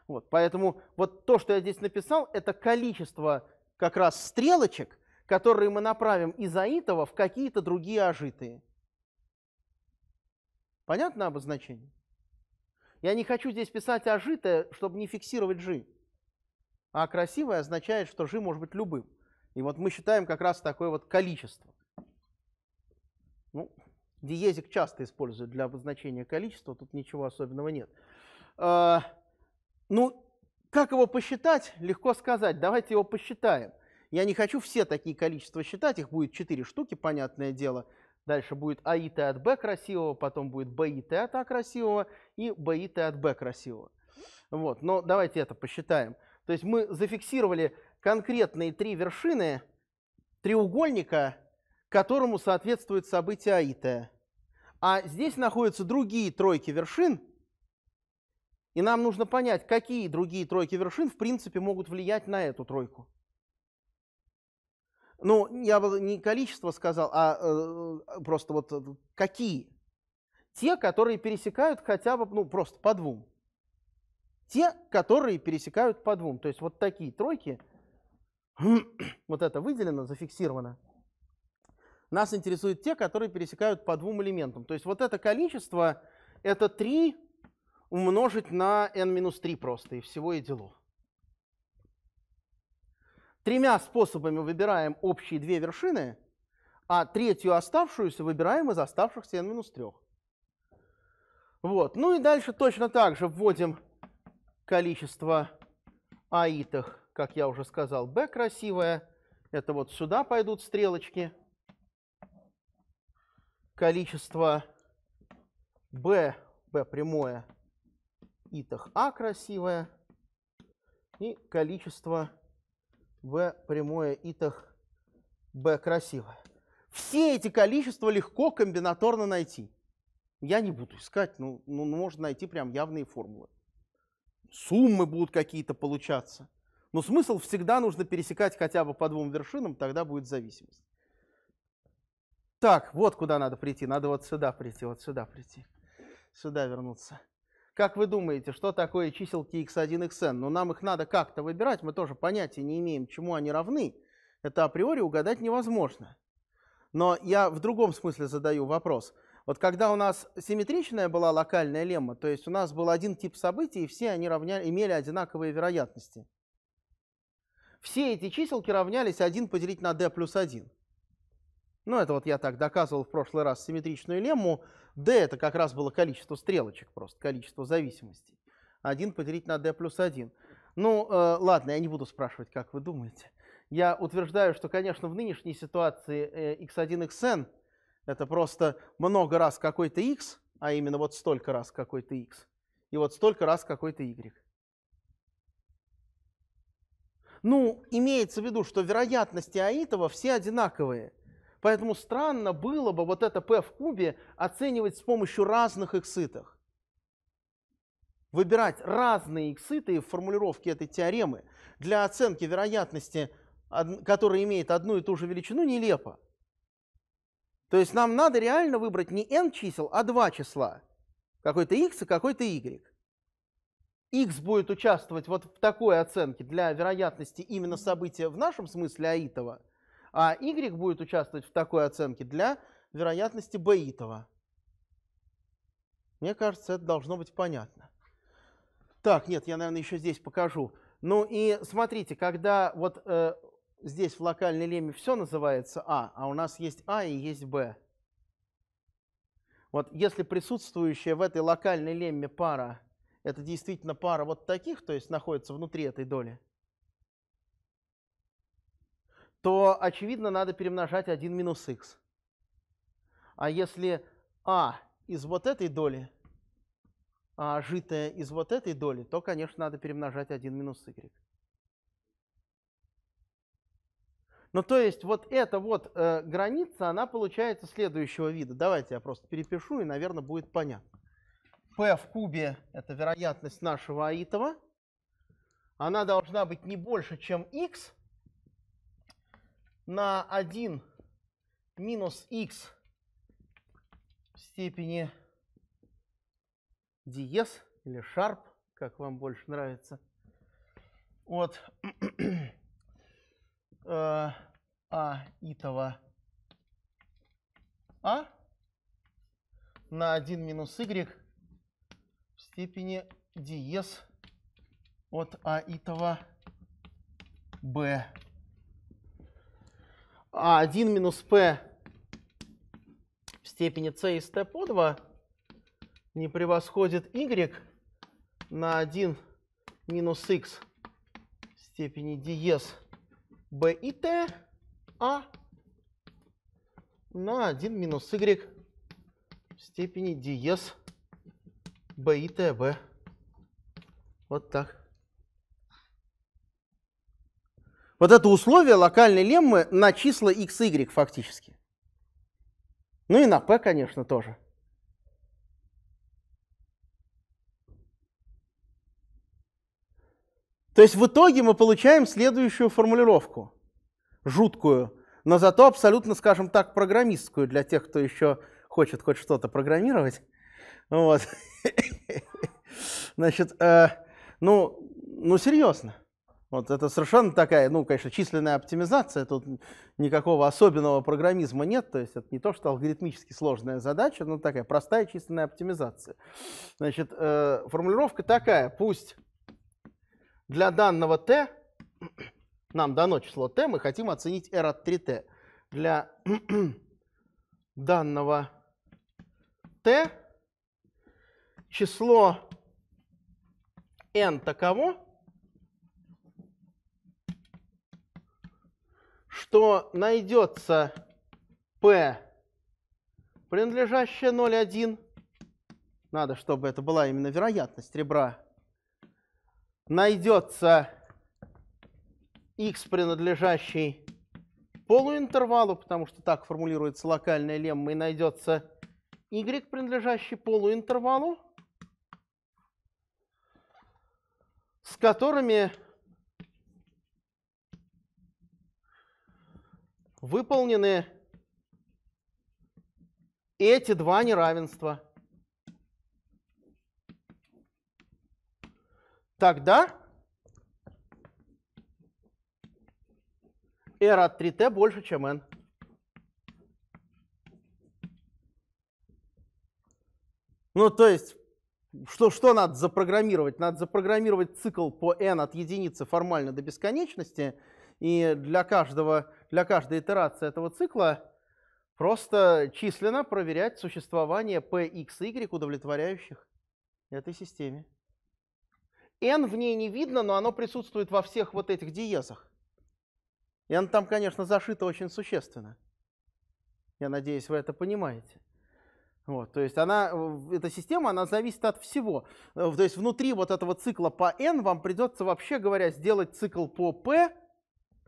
Вот, поэтому вот то, что я здесь написал, это количество как раз стрелочек, которые мы направим из аитова в какие-то другие ожитые. Понятно обозначение? Я не хочу здесь писать ажитое, чтобы не фиксировать жи. А красивое означает, что жи может быть любым. И вот мы считаем как раз такое вот количество. Ну, диезик часто используют для обозначения количества, тут ничего особенного нет. А, ну, как его посчитать? Легко сказать. Давайте его посчитаем. Я не хочу все такие количества считать, их будет 4 штуки, понятное дело. Дальше будет АИТ от Б красивого, потом будет БИТ от А красивого и БИТ от Б красивого. Вот, но давайте это посчитаем. То есть мы зафиксировали конкретные три вершины треугольника, которому соответствует событие Аитая. А здесь находятся другие тройки вершин, и нам нужно понять, какие другие тройки вершин в принципе могут влиять на эту тройку. Ну, я бы не количество сказал, а э, просто вот э, какие. Те, которые пересекают хотя бы, ну, просто по двум. Те, которые пересекают по двум. То есть вот такие тройки, вот это выделено, зафиксировано. Нас интересуют те, которые пересекают по двум элементам. То есть вот это количество, это 3 умножить на n-3 минус просто, и всего и дело. Тремя способами выбираем общие две вершины, а третью оставшуюся выбираем из оставшихся n-3. минус Вот. Ну и дальше точно так же вводим количество аитых как я уже сказал, B красивая. Это вот сюда пойдут стрелочки. Количество B, B прямое, итах А красивая. И количество B прямое, итах B красивая. Все эти количества легко комбинаторно найти. Я не буду искать, ну, ну, ну можно найти прям явные формулы. Суммы будут какие-то получаться. Но смысл всегда нужно пересекать хотя бы по двум вершинам, тогда будет зависимость. Так, вот куда надо прийти. Надо вот сюда прийти, вот сюда прийти. Сюда вернуться. Как вы думаете, что такое чиселки x1, xn? Но нам их надо как-то выбирать, мы тоже понятия не имеем, чему они равны. Это априори угадать невозможно. Но я в другом смысле задаю вопрос. Вот когда у нас симметричная была локальная лемма, то есть у нас был один тип событий, и все они равняли, имели одинаковые вероятности, все эти чиселки равнялись 1 поделить на d плюс 1. Ну, это вот я так доказывал в прошлый раз симметричную лемму. d это как раз было количество стрелочек просто, количество зависимостей. 1 поделить на d плюс 1. Ну, э, ладно, я не буду спрашивать, как вы думаете. Я утверждаю, что, конечно, в нынешней ситуации э, x1, xn это просто много раз какой-то x, а именно вот столько раз какой-то x, и вот столько раз какой-то y. Ну, имеется в виду, что вероятности Аитова все одинаковые. Поэтому странно было бы вот это P в кубе оценивать с помощью разных икситых. Выбирать разные икситы в формулировке этой теоремы для оценки вероятности, которая имеет одну и ту же величину, нелепо. То есть нам надо реально выбрать не n чисел, а два числа. Какой-то x и какой-то y. X будет участвовать вот в такой оценке для вероятности именно события в нашем смысле аитова, а Y будет участвовать в такой оценке для вероятности баитова. Мне кажется, это должно быть понятно. Так, нет, я, наверное, еще здесь покажу. Ну и смотрите, когда вот э, здесь в локальной леме все называется А, а у нас есть А и есть Б. Вот если присутствующая в этой локальной лемме пара это действительно пара вот таких, то есть находится внутри этой доли, то, очевидно, надо перемножать 1 минус x, А если а из вот этой доли, а житое из вот этой доли, то, конечно, надо перемножать 1 минус y. Ну, то есть вот эта вот э, граница, она получается следующего вида. Давайте я просто перепишу, и, наверное, будет понятно. P в кубе – это вероятность нашего аитова. Она должна быть не больше, чем x на 1 минус x в степени диез или шарп, как вам больше нравится. вот э, аитова а на 1 минус y степени диез от а аитова b. А1 минус p в степени c из t по 2 не превосходит y на 1 минус x в степени диез b и t, а на 1 минус y в степени диез БИТВ Вот так. Вот это условие локальной леммы на числа x, y фактически. Ну и на p, конечно, тоже. То есть в итоге мы получаем следующую формулировку, жуткую, но зато абсолютно, скажем так, программистскую для тех, кто еще хочет хоть что-то программировать. Вот. Значит, э, ну, ну серьезно. Вот это совершенно такая, ну, конечно, численная оптимизация, тут никакого особенного программизма нет, то есть это не то, что алгоритмически сложная задача, но такая простая численная оптимизация. Значит, э, формулировка такая, пусть для данного t, нам дано число t, мы хотим оценить r от 3t. Для данного t число n таково, что найдется p, принадлежащее 0,1. Надо, чтобы это была именно вероятность ребра. Найдется x, принадлежащий полуинтервалу, потому что так формулируется локальная лемма, и найдется y, принадлежащий полуинтервалу. с которыми выполнены эти два неравенства. Тогда r от 3t больше, чем n. Ну, то есть что, что надо запрограммировать? Надо запрограммировать цикл по n от единицы формально до бесконечности, и для, каждого, для каждой итерации этого цикла просто численно проверять существование p, x, y, удовлетворяющих этой системе. n в ней не видно, но оно присутствует во всех вот этих диезах. n там, конечно, зашито очень существенно. Я надеюсь, вы это понимаете. Вот, то есть она, эта система, она зависит от всего. Э, то есть внутри вот этого цикла по n вам придется, вообще говоря, сделать цикл по p,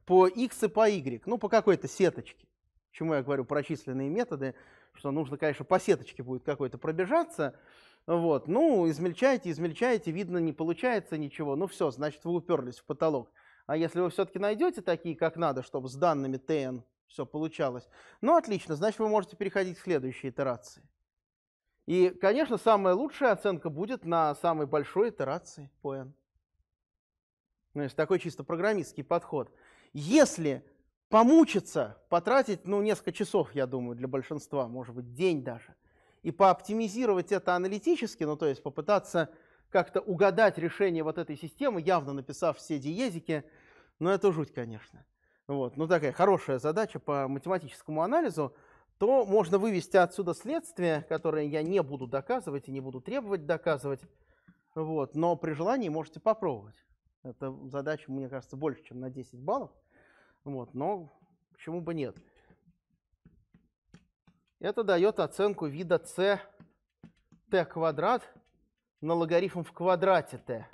по x и по y, ну, по какой-то сеточке. Почему я говорю про численные методы, что нужно, конечно, по сеточке будет какой-то пробежаться. Вот, ну, измельчаете, измельчаете, видно, не получается ничего. Ну все, значит, вы уперлись в потолок. А если вы все-таки найдете такие, как надо, чтобы с данными tn все получалось, ну отлично, значит, вы можете переходить к следующей итерации. И, конечно, самая лучшая оценка будет на самой большой итерации по n. Ну, есть такой чисто программистский подход. Если помучиться, потратить, ну, несколько часов, я думаю, для большинства, может быть, день даже, и пооптимизировать это аналитически, ну, то есть попытаться как-то угадать решение вот этой системы, явно написав все диезики, ну, это жуть, конечно. Вот, ну, такая хорошая задача по математическому анализу – то можно вывести отсюда следствие, которое я не буду доказывать и не буду требовать доказывать. Вот. Но при желании можете попробовать. Это задача, мне кажется, больше, чем на 10 баллов. Вот. Но почему бы нет? Это дает оценку вида c t квадрат на логарифм в квадрате t.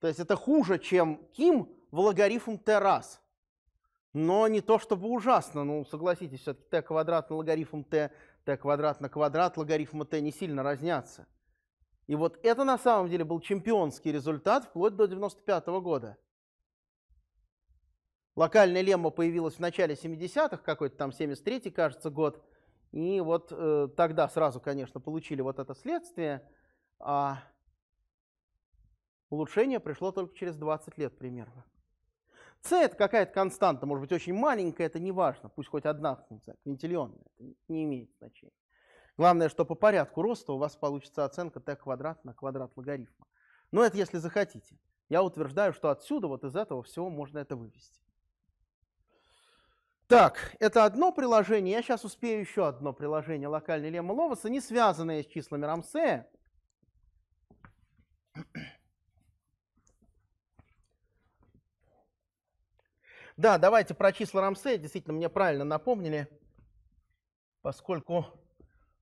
То есть это хуже, чем ким в логарифм t раз но не то чтобы ужасно. Ну, согласитесь, все-таки t квадрат на логарифм t, t квадрат на квадрат логарифма t не сильно разнятся. И вот это на самом деле был чемпионский результат вплоть до 95 -го года. Локальная лемма появилась в начале 70-х, какой-то там 73-й, кажется, год. И вот э, тогда сразу, конечно, получили вот это следствие, а улучшение пришло только через 20 лет примерно. C это какая-то константа, может быть, очень маленькая, это не важно, пусть хоть одна квинтиллионная, это не имеет значения. Главное, что по порядку роста у вас получится оценка t квадрат на квадрат логарифма. Но это если захотите. Я утверждаю, что отсюда, вот из этого всего можно это вывести. Так, это одно приложение. Я сейчас успею еще одно приложение локальной леммы Ловаса, не связанное с числами Рамсея. Да, давайте про числа Рамсея. Действительно, мне правильно напомнили, поскольку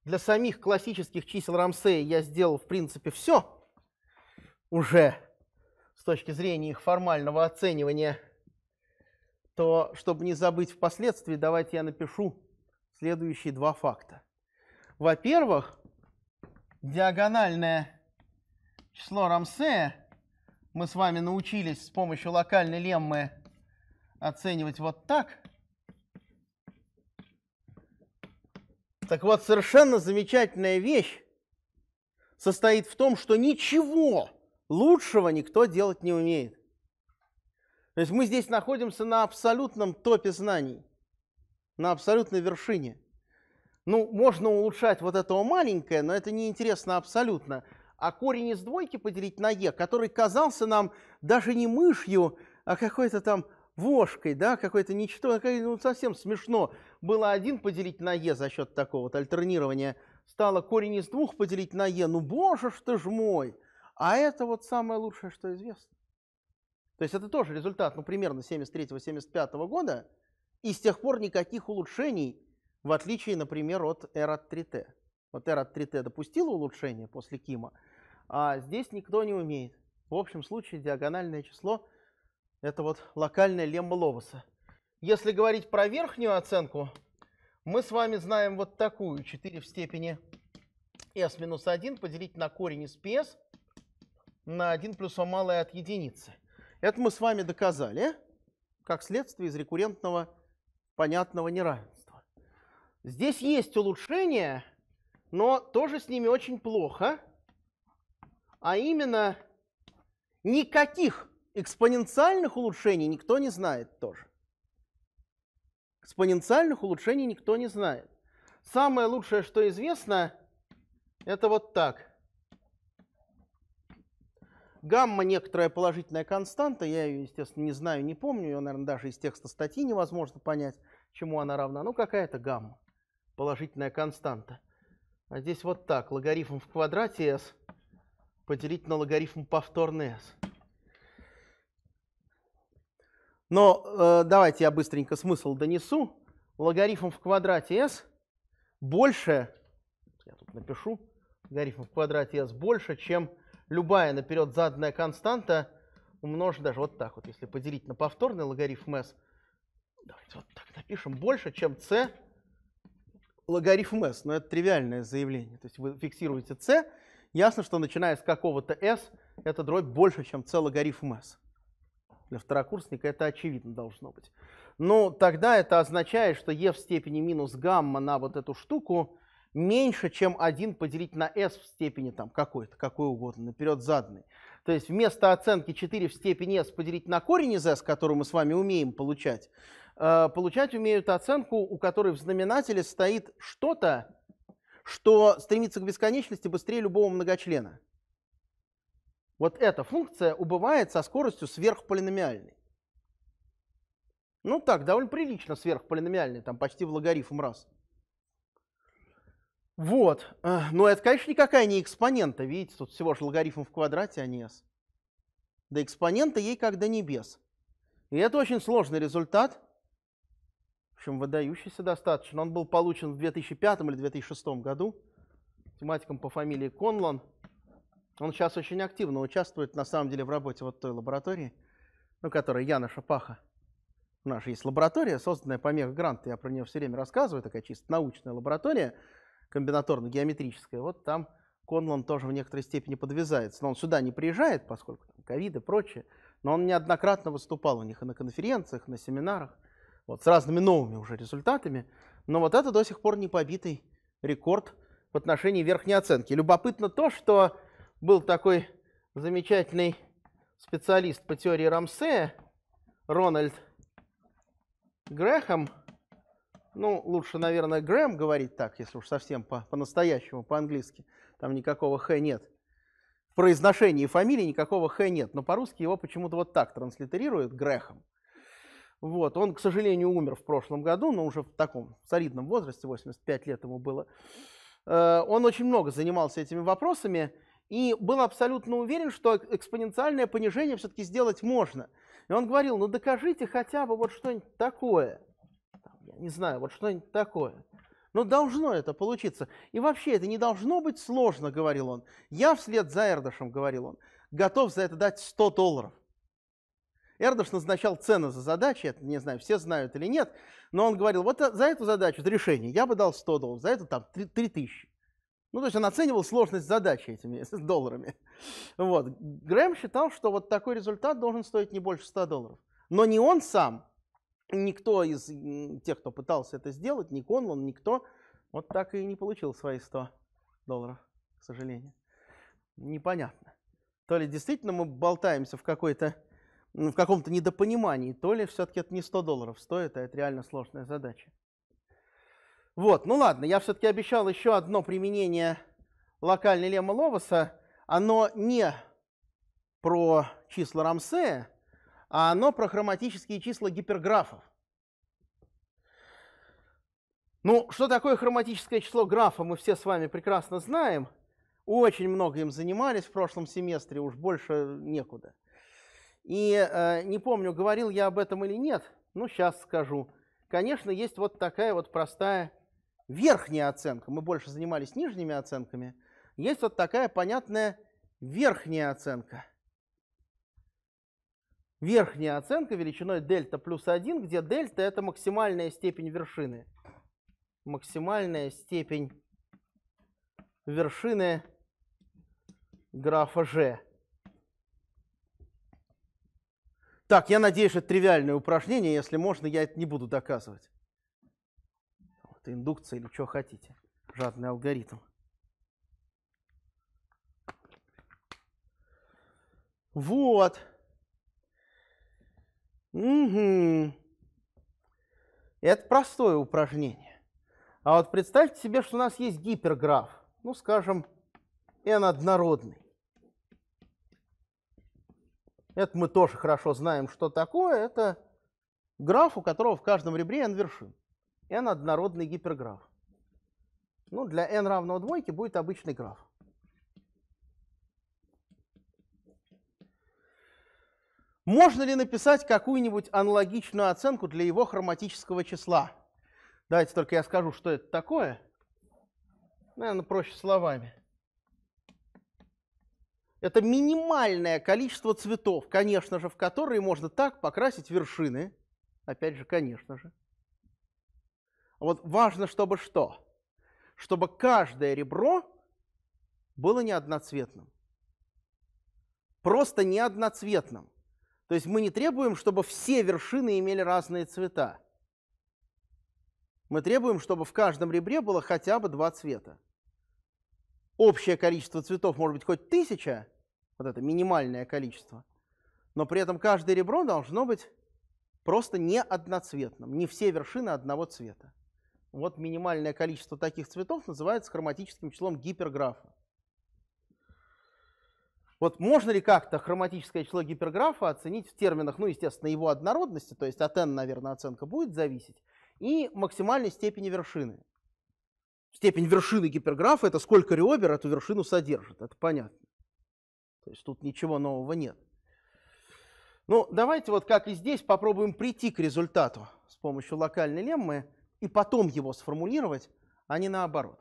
для самих классических чисел Рамсея я сделал, в принципе, все уже с точки зрения их формального оценивания, то, чтобы не забыть впоследствии, давайте я напишу следующие два факта. Во-первых, диагональное число Рамсея мы с вами научились с помощью локальной леммы оценивать вот так. Так вот, совершенно замечательная вещь состоит в том, что ничего лучшего никто делать не умеет. То есть мы здесь находимся на абсолютном топе знаний, на абсолютной вершине. Ну, можно улучшать вот этого маленькое, но это неинтересно абсолютно. А корень из двойки поделить на е, который казался нам даже не мышью, а какой-то там вошкой, да, какой-то ничто, ну, совсем смешно. Было один поделить на е за счет такого вот альтернирования, стало корень из двух поделить на е, ну, боже ж ты ж мой. А это вот самое лучшее, что известно. То есть это тоже результат, ну, примерно 73-75 года, и с тех пор никаких улучшений, в отличие, например, от Эра 3 t Вот Эра 3 t допустила улучшение после Кима, а здесь никто не умеет. В общем случае диагональное число – это вот локальная лемма Ловаса. Если говорить про верхнюю оценку, мы с вами знаем вот такую. 4 в степени s минус 1 поделить на корень из ps на 1 плюс о малое от единицы. Это мы с вами доказали как следствие из рекуррентного понятного неравенства. Здесь есть улучшение, но тоже с ними очень плохо. А именно никаких Экспоненциальных улучшений никто не знает тоже. Экспоненциальных улучшений никто не знает. Самое лучшее, что известно, это вот так. Гамма некоторая положительная константа, я ее, естественно, не знаю, не помню, ее, наверное, даже из текста статьи невозможно понять, чему она равна. Ну, какая-то гамма, положительная константа. А здесь вот так, логарифм в квадрате s поделить на логарифм повторный s. Но э, давайте я быстренько смысл донесу. Логарифм в квадрате s больше, я тут напишу, логарифм в квадрате s больше, чем любая наперед заданная константа, умножить даже вот так вот, если поделить на повторный логарифм s, давайте вот так напишем, больше, чем c логарифм s. Но это тривиальное заявление. То есть вы фиксируете c, ясно, что начиная с какого-то s, эта дробь больше, чем c логарифм s. Для второкурсника это очевидно должно быть. Но ну, тогда это означает, что e в степени минус гамма на вот эту штуку меньше, чем 1 поделить на s в степени там какой-то, какой угодно, наперед заданный. То есть вместо оценки 4 в степени s поделить на корень из s, который мы с вами умеем получать, э, получать умеют оценку, у которой в знаменателе стоит что-то, что стремится к бесконечности быстрее любого многочлена вот эта функция убывает со скоростью сверхполиномиальной. Ну так, довольно прилично сверхполиномиальной, там почти в логарифм раз. Вот. Но это, конечно, никакая не экспонента. Видите, тут всего же логарифм в квадрате, а не s. До экспонента ей как до небес. И это очень сложный результат. В общем, выдающийся достаточно. Он был получен в 2005 или 2006 году математиком по фамилии Конлан. Он сейчас очень активно участвует, на самом деле, в работе вот той лаборатории, ну, которая Яна Шапаха. У нас есть лаборатория, созданная по мегагранту, я про нее все время рассказываю, такая чисто научная лаборатория, комбинаторно-геометрическая. Вот там Конлан тоже в некоторой степени подвязается. Но он сюда не приезжает, поскольку там ковид и прочее, но он неоднократно выступал у них и на конференциях, и на семинарах, вот, с разными новыми уже результатами. Но вот это до сих пор не побитый рекорд в отношении верхней оценки. Любопытно то, что был такой замечательный специалист по теории Рамсея, Рональд Грэхэм, ну, лучше, наверное, Грэм говорить так, если уж совсем по- по-настоящему, по-английски. Там никакого «х» нет. В произношении фамилии никакого «х» нет, но по-русски его почему-то вот так транслитерируют Грэхэм. Вот. Он, к сожалению, умер в прошлом году, но уже в таком солидном возрасте, 85 лет ему было. Э, он очень много занимался этими вопросами и был абсолютно уверен, что экспоненциальное понижение все-таки сделать можно. И он говорил, ну докажите хотя бы вот что-нибудь такое. Я не знаю, вот что-нибудь такое. Но ну, должно это получиться. И вообще это не должно быть сложно, говорил он. Я вслед за Эрдышем, говорил он, готов за это дать 100 долларов. Эрдыш назначал цены за задачи, это не знаю, все знают или нет, но он говорил, вот э, за эту задачу, за решение я бы дал 100 долларов, за это там 3000. Ну, то есть он оценивал сложность задачи этими с долларами. Вот. Грэм считал, что вот такой результат должен стоить не больше 100 долларов. Но не он сам, никто из тех, кто пытался это сделать, ни Конлон, никто, вот так и не получил свои 100 долларов, к сожалению. Непонятно. То ли действительно мы болтаемся в какой-то в каком-то недопонимании, то ли все-таки это не 100 долларов стоит, а это реально сложная задача. Вот, ну ладно, я все-таки обещал еще одно применение локальной лемма Ловаса. Оно не про числа Рамсея, а оно про хроматические числа гиперграфов. Ну, что такое хроматическое число графа, мы все с вами прекрасно знаем. Очень много им занимались в прошлом семестре, уж больше некуда. И э, не помню, говорил я об этом или нет, ну сейчас скажу. Конечно, есть вот такая вот простая верхняя оценка, мы больше занимались нижними оценками, есть вот такая понятная верхняя оценка. Верхняя оценка величиной дельта плюс 1, где дельта это максимальная степень вершины. Максимальная степень вершины графа G. Так, я надеюсь, это тривиальное упражнение. Если можно, я это не буду доказывать. Это индукция или что хотите. Жадный алгоритм. Вот. Угу. Это простое упражнение. А вот представьте себе, что у нас есть гиперграф. Ну, скажем, n однородный. Это мы тоже хорошо знаем, что такое. Это граф, у которого в каждом ребре n вершин n однородный гиперграф. Ну, для n равного двойке будет обычный граф. Можно ли написать какую-нибудь аналогичную оценку для его хроматического числа? Давайте только я скажу, что это такое. Наверное, проще словами. Это минимальное количество цветов, конечно же, в которые можно так покрасить вершины. Опять же, конечно же. Вот важно, чтобы что? Чтобы каждое ребро было не одноцветным. Просто не одноцветным. То есть мы не требуем, чтобы все вершины имели разные цвета. Мы требуем, чтобы в каждом ребре было хотя бы два цвета. Общее количество цветов может быть хоть тысяча, вот это минимальное количество, но при этом каждое ребро должно быть просто не одноцветным, не все вершины одного цвета вот минимальное количество таких цветов называется хроматическим числом гиперграфа. Вот можно ли как-то хроматическое число гиперграфа оценить в терминах, ну, естественно, его однородности, то есть от n, наверное, оценка будет зависеть, и максимальной степени вершины. Степень вершины гиперграфа – это сколько ребер эту вершину содержит, это понятно. То есть тут ничего нового нет. Ну, давайте вот как и здесь попробуем прийти к результату с помощью локальной леммы – и потом его сформулировать, а не наоборот.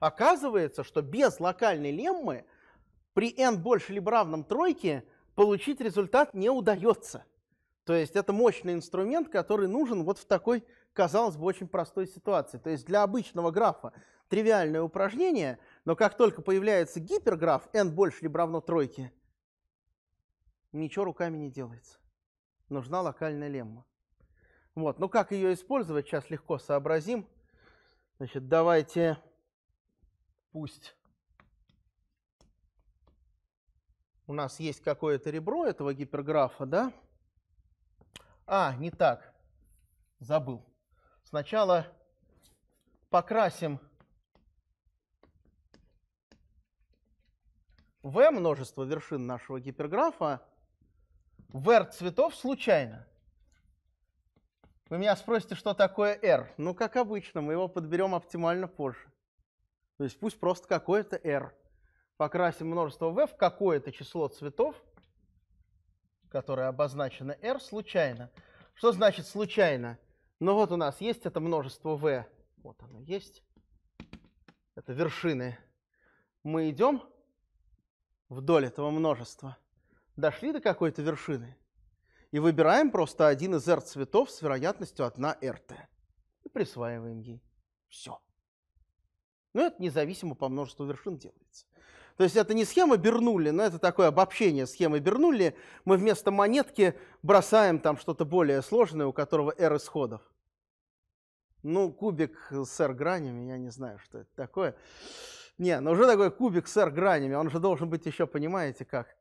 Оказывается, что без локальной леммы при n больше либо равном тройке получить результат не удается. То есть это мощный инструмент, который нужен вот в такой казалось бы, очень простой ситуации. То есть для обычного графа тривиальное упражнение, но как только появляется гиперграф n больше либо равно тройке, ничего руками не делается. Нужна локальная лемма. Вот, но ну как ее использовать, сейчас легко сообразим. Значит, давайте пусть у нас есть какое-то ребро этого гиперграфа, да? А, не так, забыл. Сначала покрасим v множество вершин нашего гиперграфа в r цветов случайно. Вы меня спросите, что такое r? Ну, как обычно, мы его подберем оптимально позже. То есть пусть просто какое-то r. Покрасим множество v в какое-то число цветов, которое обозначено r, случайно. Что значит случайно? Но вот у нас есть это множество v. Вот оно есть. Это вершины. Мы идем вдоль этого множества. Дошли до какой-то вершины. И выбираем просто один из r цветов с вероятностью 1 rt. И присваиваем ей. Все. Но это независимо по множеству вершин делается. То есть это не схема Бернулли, но это такое обобщение схемы Бернулли. Мы вместо монетки бросаем там что-то более сложное, у которого R исходов. Ну, кубик с R гранями, я не знаю, что это такое. Не, но ну уже такой кубик с R гранями, он же должен быть еще, понимаете, как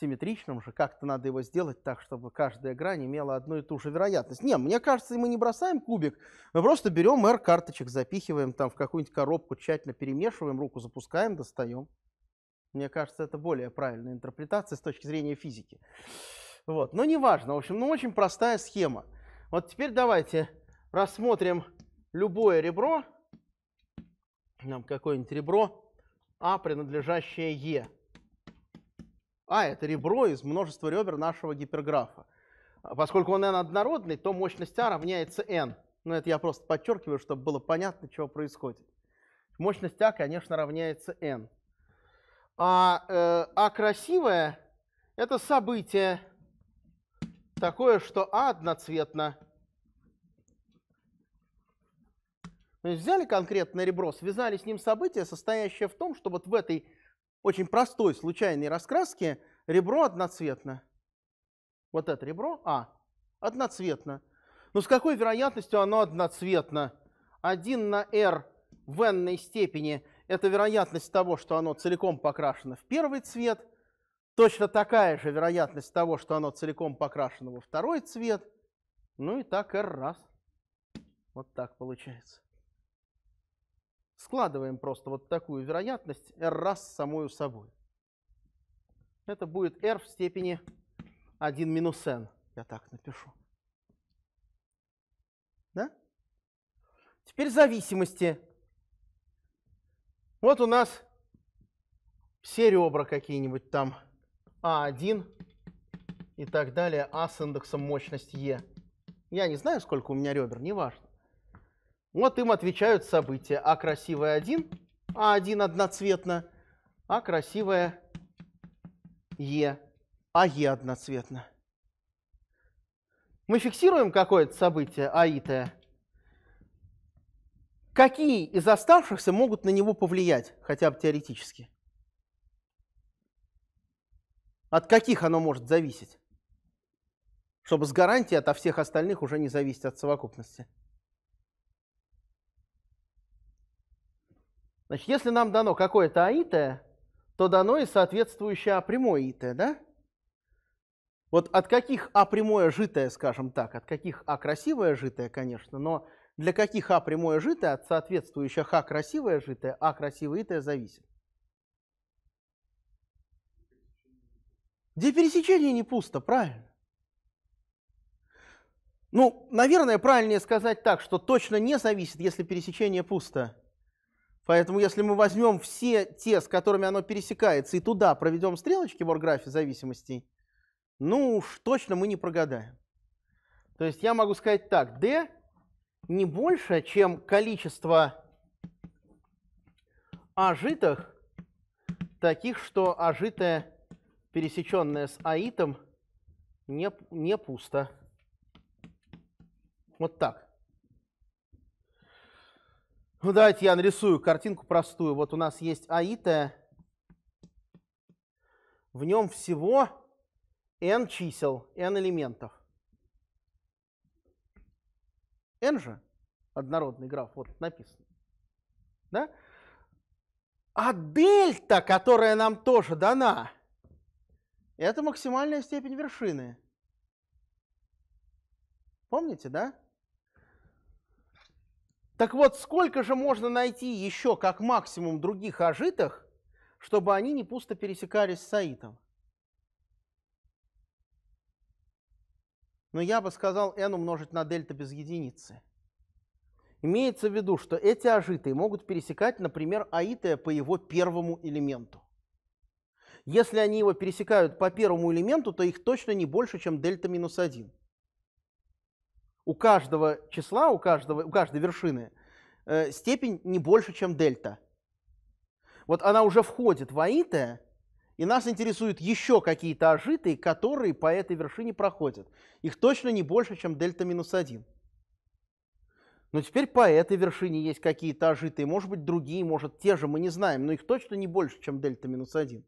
симметричным же, как-то надо его сделать так, чтобы каждая грань имела одну и ту же вероятность. Не, мне кажется, мы не бросаем кубик, мы просто берем R карточек, запихиваем там в какую-нибудь коробку, тщательно перемешиваем, руку запускаем, достаем. Мне кажется, это более правильная интерпретация с точки зрения физики. Вот. Но неважно, в общем, ну очень простая схема. Вот теперь давайте рассмотрим любое ребро, нам какое-нибудь ребро А, принадлежащее Е. А – это ребро из множества ребер нашего гиперграфа. Поскольку он n однородный, то мощность А равняется n. Но это я просто подчеркиваю, чтобы было понятно, чего происходит. Мощность А, конечно, равняется n. А, э, а красивое – это событие, такое, что А одноцветно. То есть взяли конкретное ребро, связали с ним событие, состоящее в том, что вот в этой очень простой случайной раскраске ребро одноцветно. Вот это ребро А одноцветно. Но с какой вероятностью оно одноцветно? 1 на r в n степени – это вероятность того, что оно целиком покрашено в первый цвет, точно такая же вероятность того, что оно целиком покрашено во второй цвет, ну и так R раз. Вот так получается. Складываем просто вот такую вероятность R раз самую собой. Это будет R в степени 1 минус N. Я так напишу. Да? Теперь зависимости вот у нас все ребра какие-нибудь там А1 и так далее, А с индексом мощности Е. Я не знаю, сколько у меня ребер, неважно. Вот им отвечают события А красивая 1, А1 одноцветно, А красивая Е, А Е одноцветно. Мы фиксируем какое-то событие АИТ, Какие из оставшихся могут на него повлиять, хотя бы теоретически? От каких оно может зависеть? Чтобы с гарантией ото всех остальных уже не зависеть от совокупности. Значит, если нам дано какое-то АИТ, то дано и соответствующее А прямое да? Вот от каких А прямое житое, скажем так, от каких А красивое житое, конечно, но для каких А прямое житое от соответствующих Х а красивое житое, А красивое итое зависит. Где пересечение не пусто, правильно? Ну, наверное, правильнее сказать так, что точно не зависит, если пересечение пусто. Поэтому если мы возьмем все те, с которыми оно пересекается, и туда проведем стрелочки в орграфе зависимостей, ну уж точно мы не прогадаем. То есть я могу сказать так, D не больше, чем количество ажитых, таких, что ажитое, пересеченное с аитом, не, не пусто. Вот так. Ну, давайте я нарисую картинку простую. Вот у нас есть аита В нем всего n чисел, n элементов n же однородный граф, вот написано. Да? А дельта, которая нам тоже дана, это максимальная степень вершины. Помните, да? Так вот, сколько же можно найти еще как максимум других ожитых, чтобы они не пусто пересекались с Саитом? но я бы сказал n умножить на дельта без единицы. Имеется в виду, что эти ажитые могут пересекать, например, аитая по его первому элементу. Если они его пересекают по первому элементу, то их точно не больше, чем дельта минус 1. У каждого числа, у, каждого, у каждой вершины э, степень не больше, чем дельта. Вот она уже входит в аитая, и нас интересуют еще какие-то ожитые, которые по этой вершине проходят. Их точно не больше, чем дельта минус 1. Но теперь по этой вершине есть какие-то ожитые, может быть, другие, может, те же, мы не знаем, но их точно не больше, чем дельта минус 1.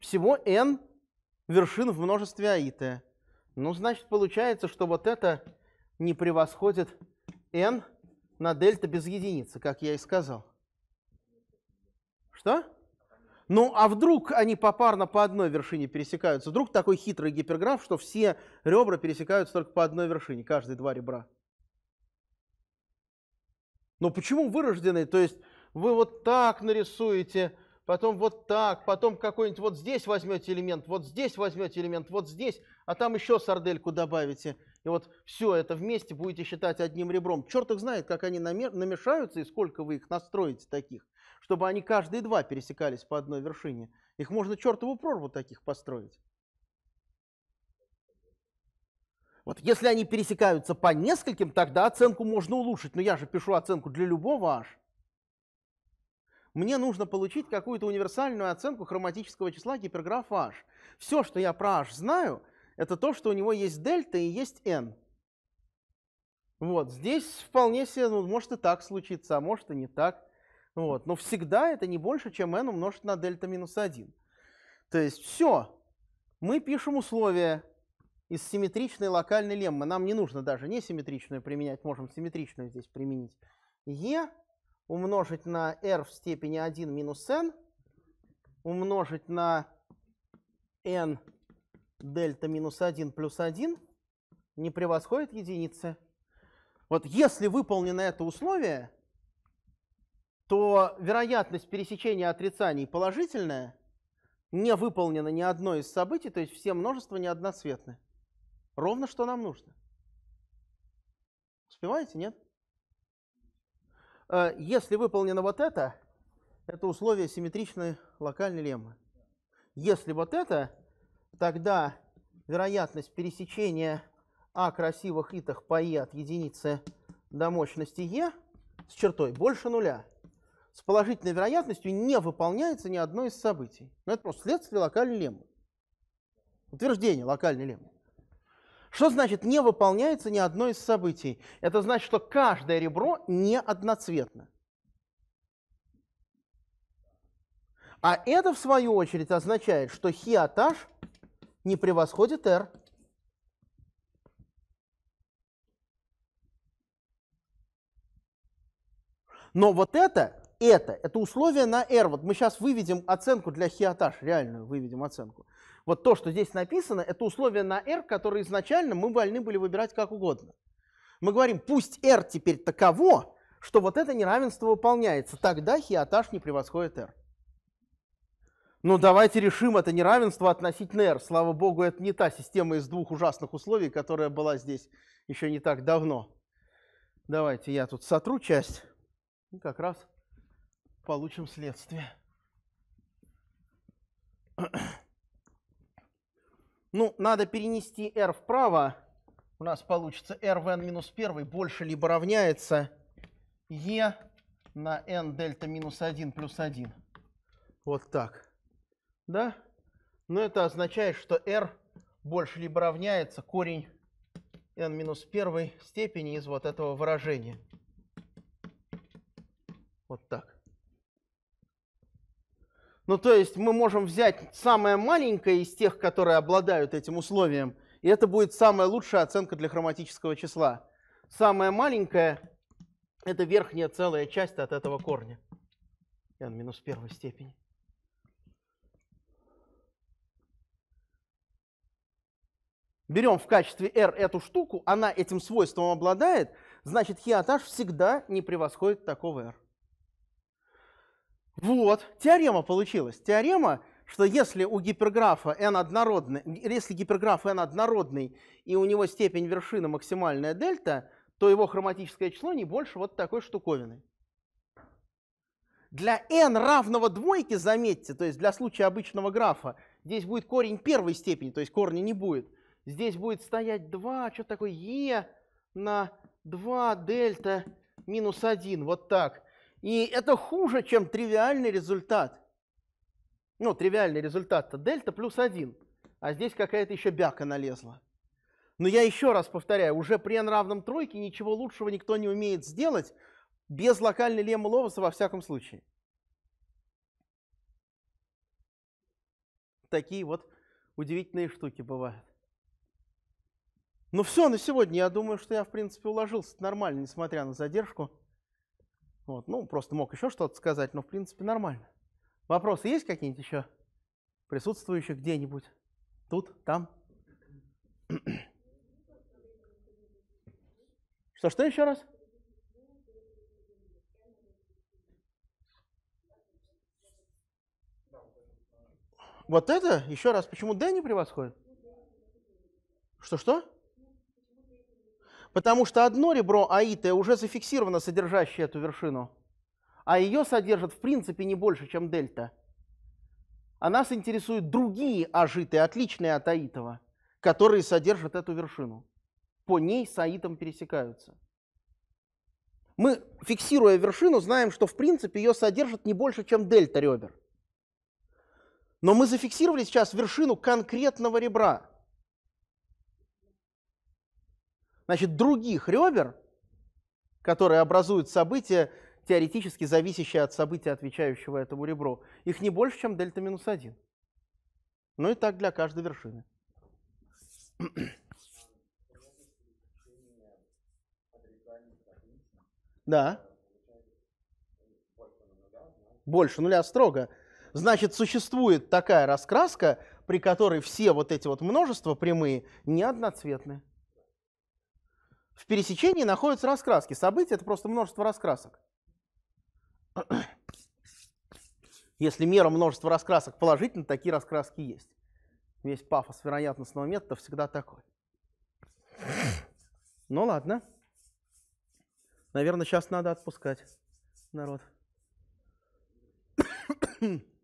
Всего n вершин в множестве аит. Ну, значит, получается, что вот это не превосходит n на дельта без единицы, как я и сказал. Что? Ну, а вдруг они попарно по одной вершине пересекаются? Вдруг такой хитрый гиперграф, что все ребра пересекаются только по одной вершине, каждые два ребра. Но ну, почему вырожденные? То есть вы вот так нарисуете, потом вот так, потом какой-нибудь вот здесь возьмете элемент, вот здесь возьмете элемент, вот здесь, а там еще сардельку добавите. И вот все это вместе будете считать одним ребром. Черт их знает, как они намешаются и сколько вы их настроите таких чтобы они каждые два пересекались по одной вершине. Их можно чертову прорву таких построить. Вот если они пересекаются по нескольким, тогда оценку можно улучшить. Но я же пишу оценку для любого аж. Мне нужно получить какую-то универсальную оценку хроматического числа гиперграфа h. Все, что я про h знаю, это то, что у него есть дельта и есть n. Вот, здесь вполне себе, ну, может и так случиться, а может и не так. Вот. Но всегда это не больше, чем n умножить на дельта минус 1. То есть все, мы пишем условия из симметричной локальной леммы. Нам не нужно даже не симметричную применять, можем симметричную здесь применить. e умножить на r в степени 1 минус n умножить на n дельта минус 1 плюс 1 не превосходит единицы. Вот если выполнено это условие, то вероятность пересечения отрицаний положительная, не выполнено ни одно из событий, то есть все множества не одноцветны. Ровно что нам нужно. Успеваете, нет? Э, если выполнено вот это, это условие симметричной локальной леммы. Если вот это, тогда вероятность пересечения А красивых итах по Е от единицы до мощности Е с чертой больше нуля – с положительной вероятностью не выполняется ни одно из событий. Но ну, это просто следствие локальной леммы. Утверждение локальной леммы. Что значит не выполняется ни одно из событий? Это значит, что каждое ребро не одноцветно. А это, в свою очередь, означает, что хиатаж не превосходит R. Но вот это это, это условие на R. Вот мы сейчас выведем оценку для хиатаж, реальную выведем оценку. Вот то, что здесь написано, это условие на R, которое изначально мы вольны были выбирать как угодно. Мы говорим, пусть R теперь таково, что вот это неравенство выполняется, тогда хиатаж не превосходит R. Ну давайте решим это неравенство относительно R. Слава богу, это не та система из двух ужасных условий, которая была здесь еще не так давно. Давайте я тут сотру часть. И ну, как раз получим следствие. Ну, надо перенести r вправо. У нас получится r в n минус 1 больше либо равняется e на n дельта минус 1 плюс 1. Вот так. Да? Но ну, это означает, что r больше либо равняется корень n минус 1 степени из вот этого выражения. Вот так. Ну, то есть мы можем взять самое маленькое из тех, которые обладают этим условием, и это будет самая лучшая оценка для хроматического числа. Самое маленькое – это верхняя целая часть от этого корня. n минус первой степени. Берем в качестве r эту штуку, она этим свойством обладает, значит, хиатаж всегда не превосходит такого r. Вот, теорема получилась. Теорема, что если у гиперграфа n однородный, если гиперграф n однородный и у него степень вершины максимальная дельта, то его хроматическое число не больше вот такой штуковины. Для n равного двойке, заметьте, то есть для случая обычного графа, здесь будет корень первой степени, то есть корня не будет. Здесь будет стоять 2, что такое e на 2 дельта минус 1, вот так. И это хуже, чем тривиальный результат. Ну, тривиальный результат-то дельта плюс один, а здесь какая-то еще бяка налезла. Но я еще раз повторяю, уже при n равном тройке ничего лучшего никто не умеет сделать без локальной леммы Ловаса во всяком случае. Такие вот удивительные штуки бывают. Ну все, на сегодня я думаю, что я в принципе уложился нормально, несмотря на задержку. Вот, ну, просто мог еще что-то сказать, но, в принципе, нормально. Вопросы есть какие-нибудь еще? присутствующие где-нибудь? Тут? Там? Что-что еще раз? Вот это? Еще раз, почему Дэнни превосходит? Что-что? Потому что одно ребро Аите уже зафиксировано, содержащее эту вершину, а ее содержит в принципе не больше, чем дельта. А нас интересуют другие ажиты, отличные от Аитова, которые содержат эту вершину. По ней с Аитом пересекаются. Мы, фиксируя вершину, знаем, что в принципе ее содержит не больше, чем дельта ребер. Но мы зафиксировали сейчас вершину конкретного ребра – Значит, других ребер, которые образуют событие, теоретически зависящее от события, отвечающего этому ребру, их не больше, чем дельта минус 1. Ну и так для каждой вершины. Да. Больше нуля строго. Значит, существует такая раскраска, при которой все вот эти вот множества прямые не одноцветные в пересечении находятся раскраски. События — это просто множество раскрасок. Если мера множества раскрасок положительна, такие раскраски есть. Весь пафос вероятностного метода всегда такой. Ну ладно. Наверное, сейчас надо отпускать народ.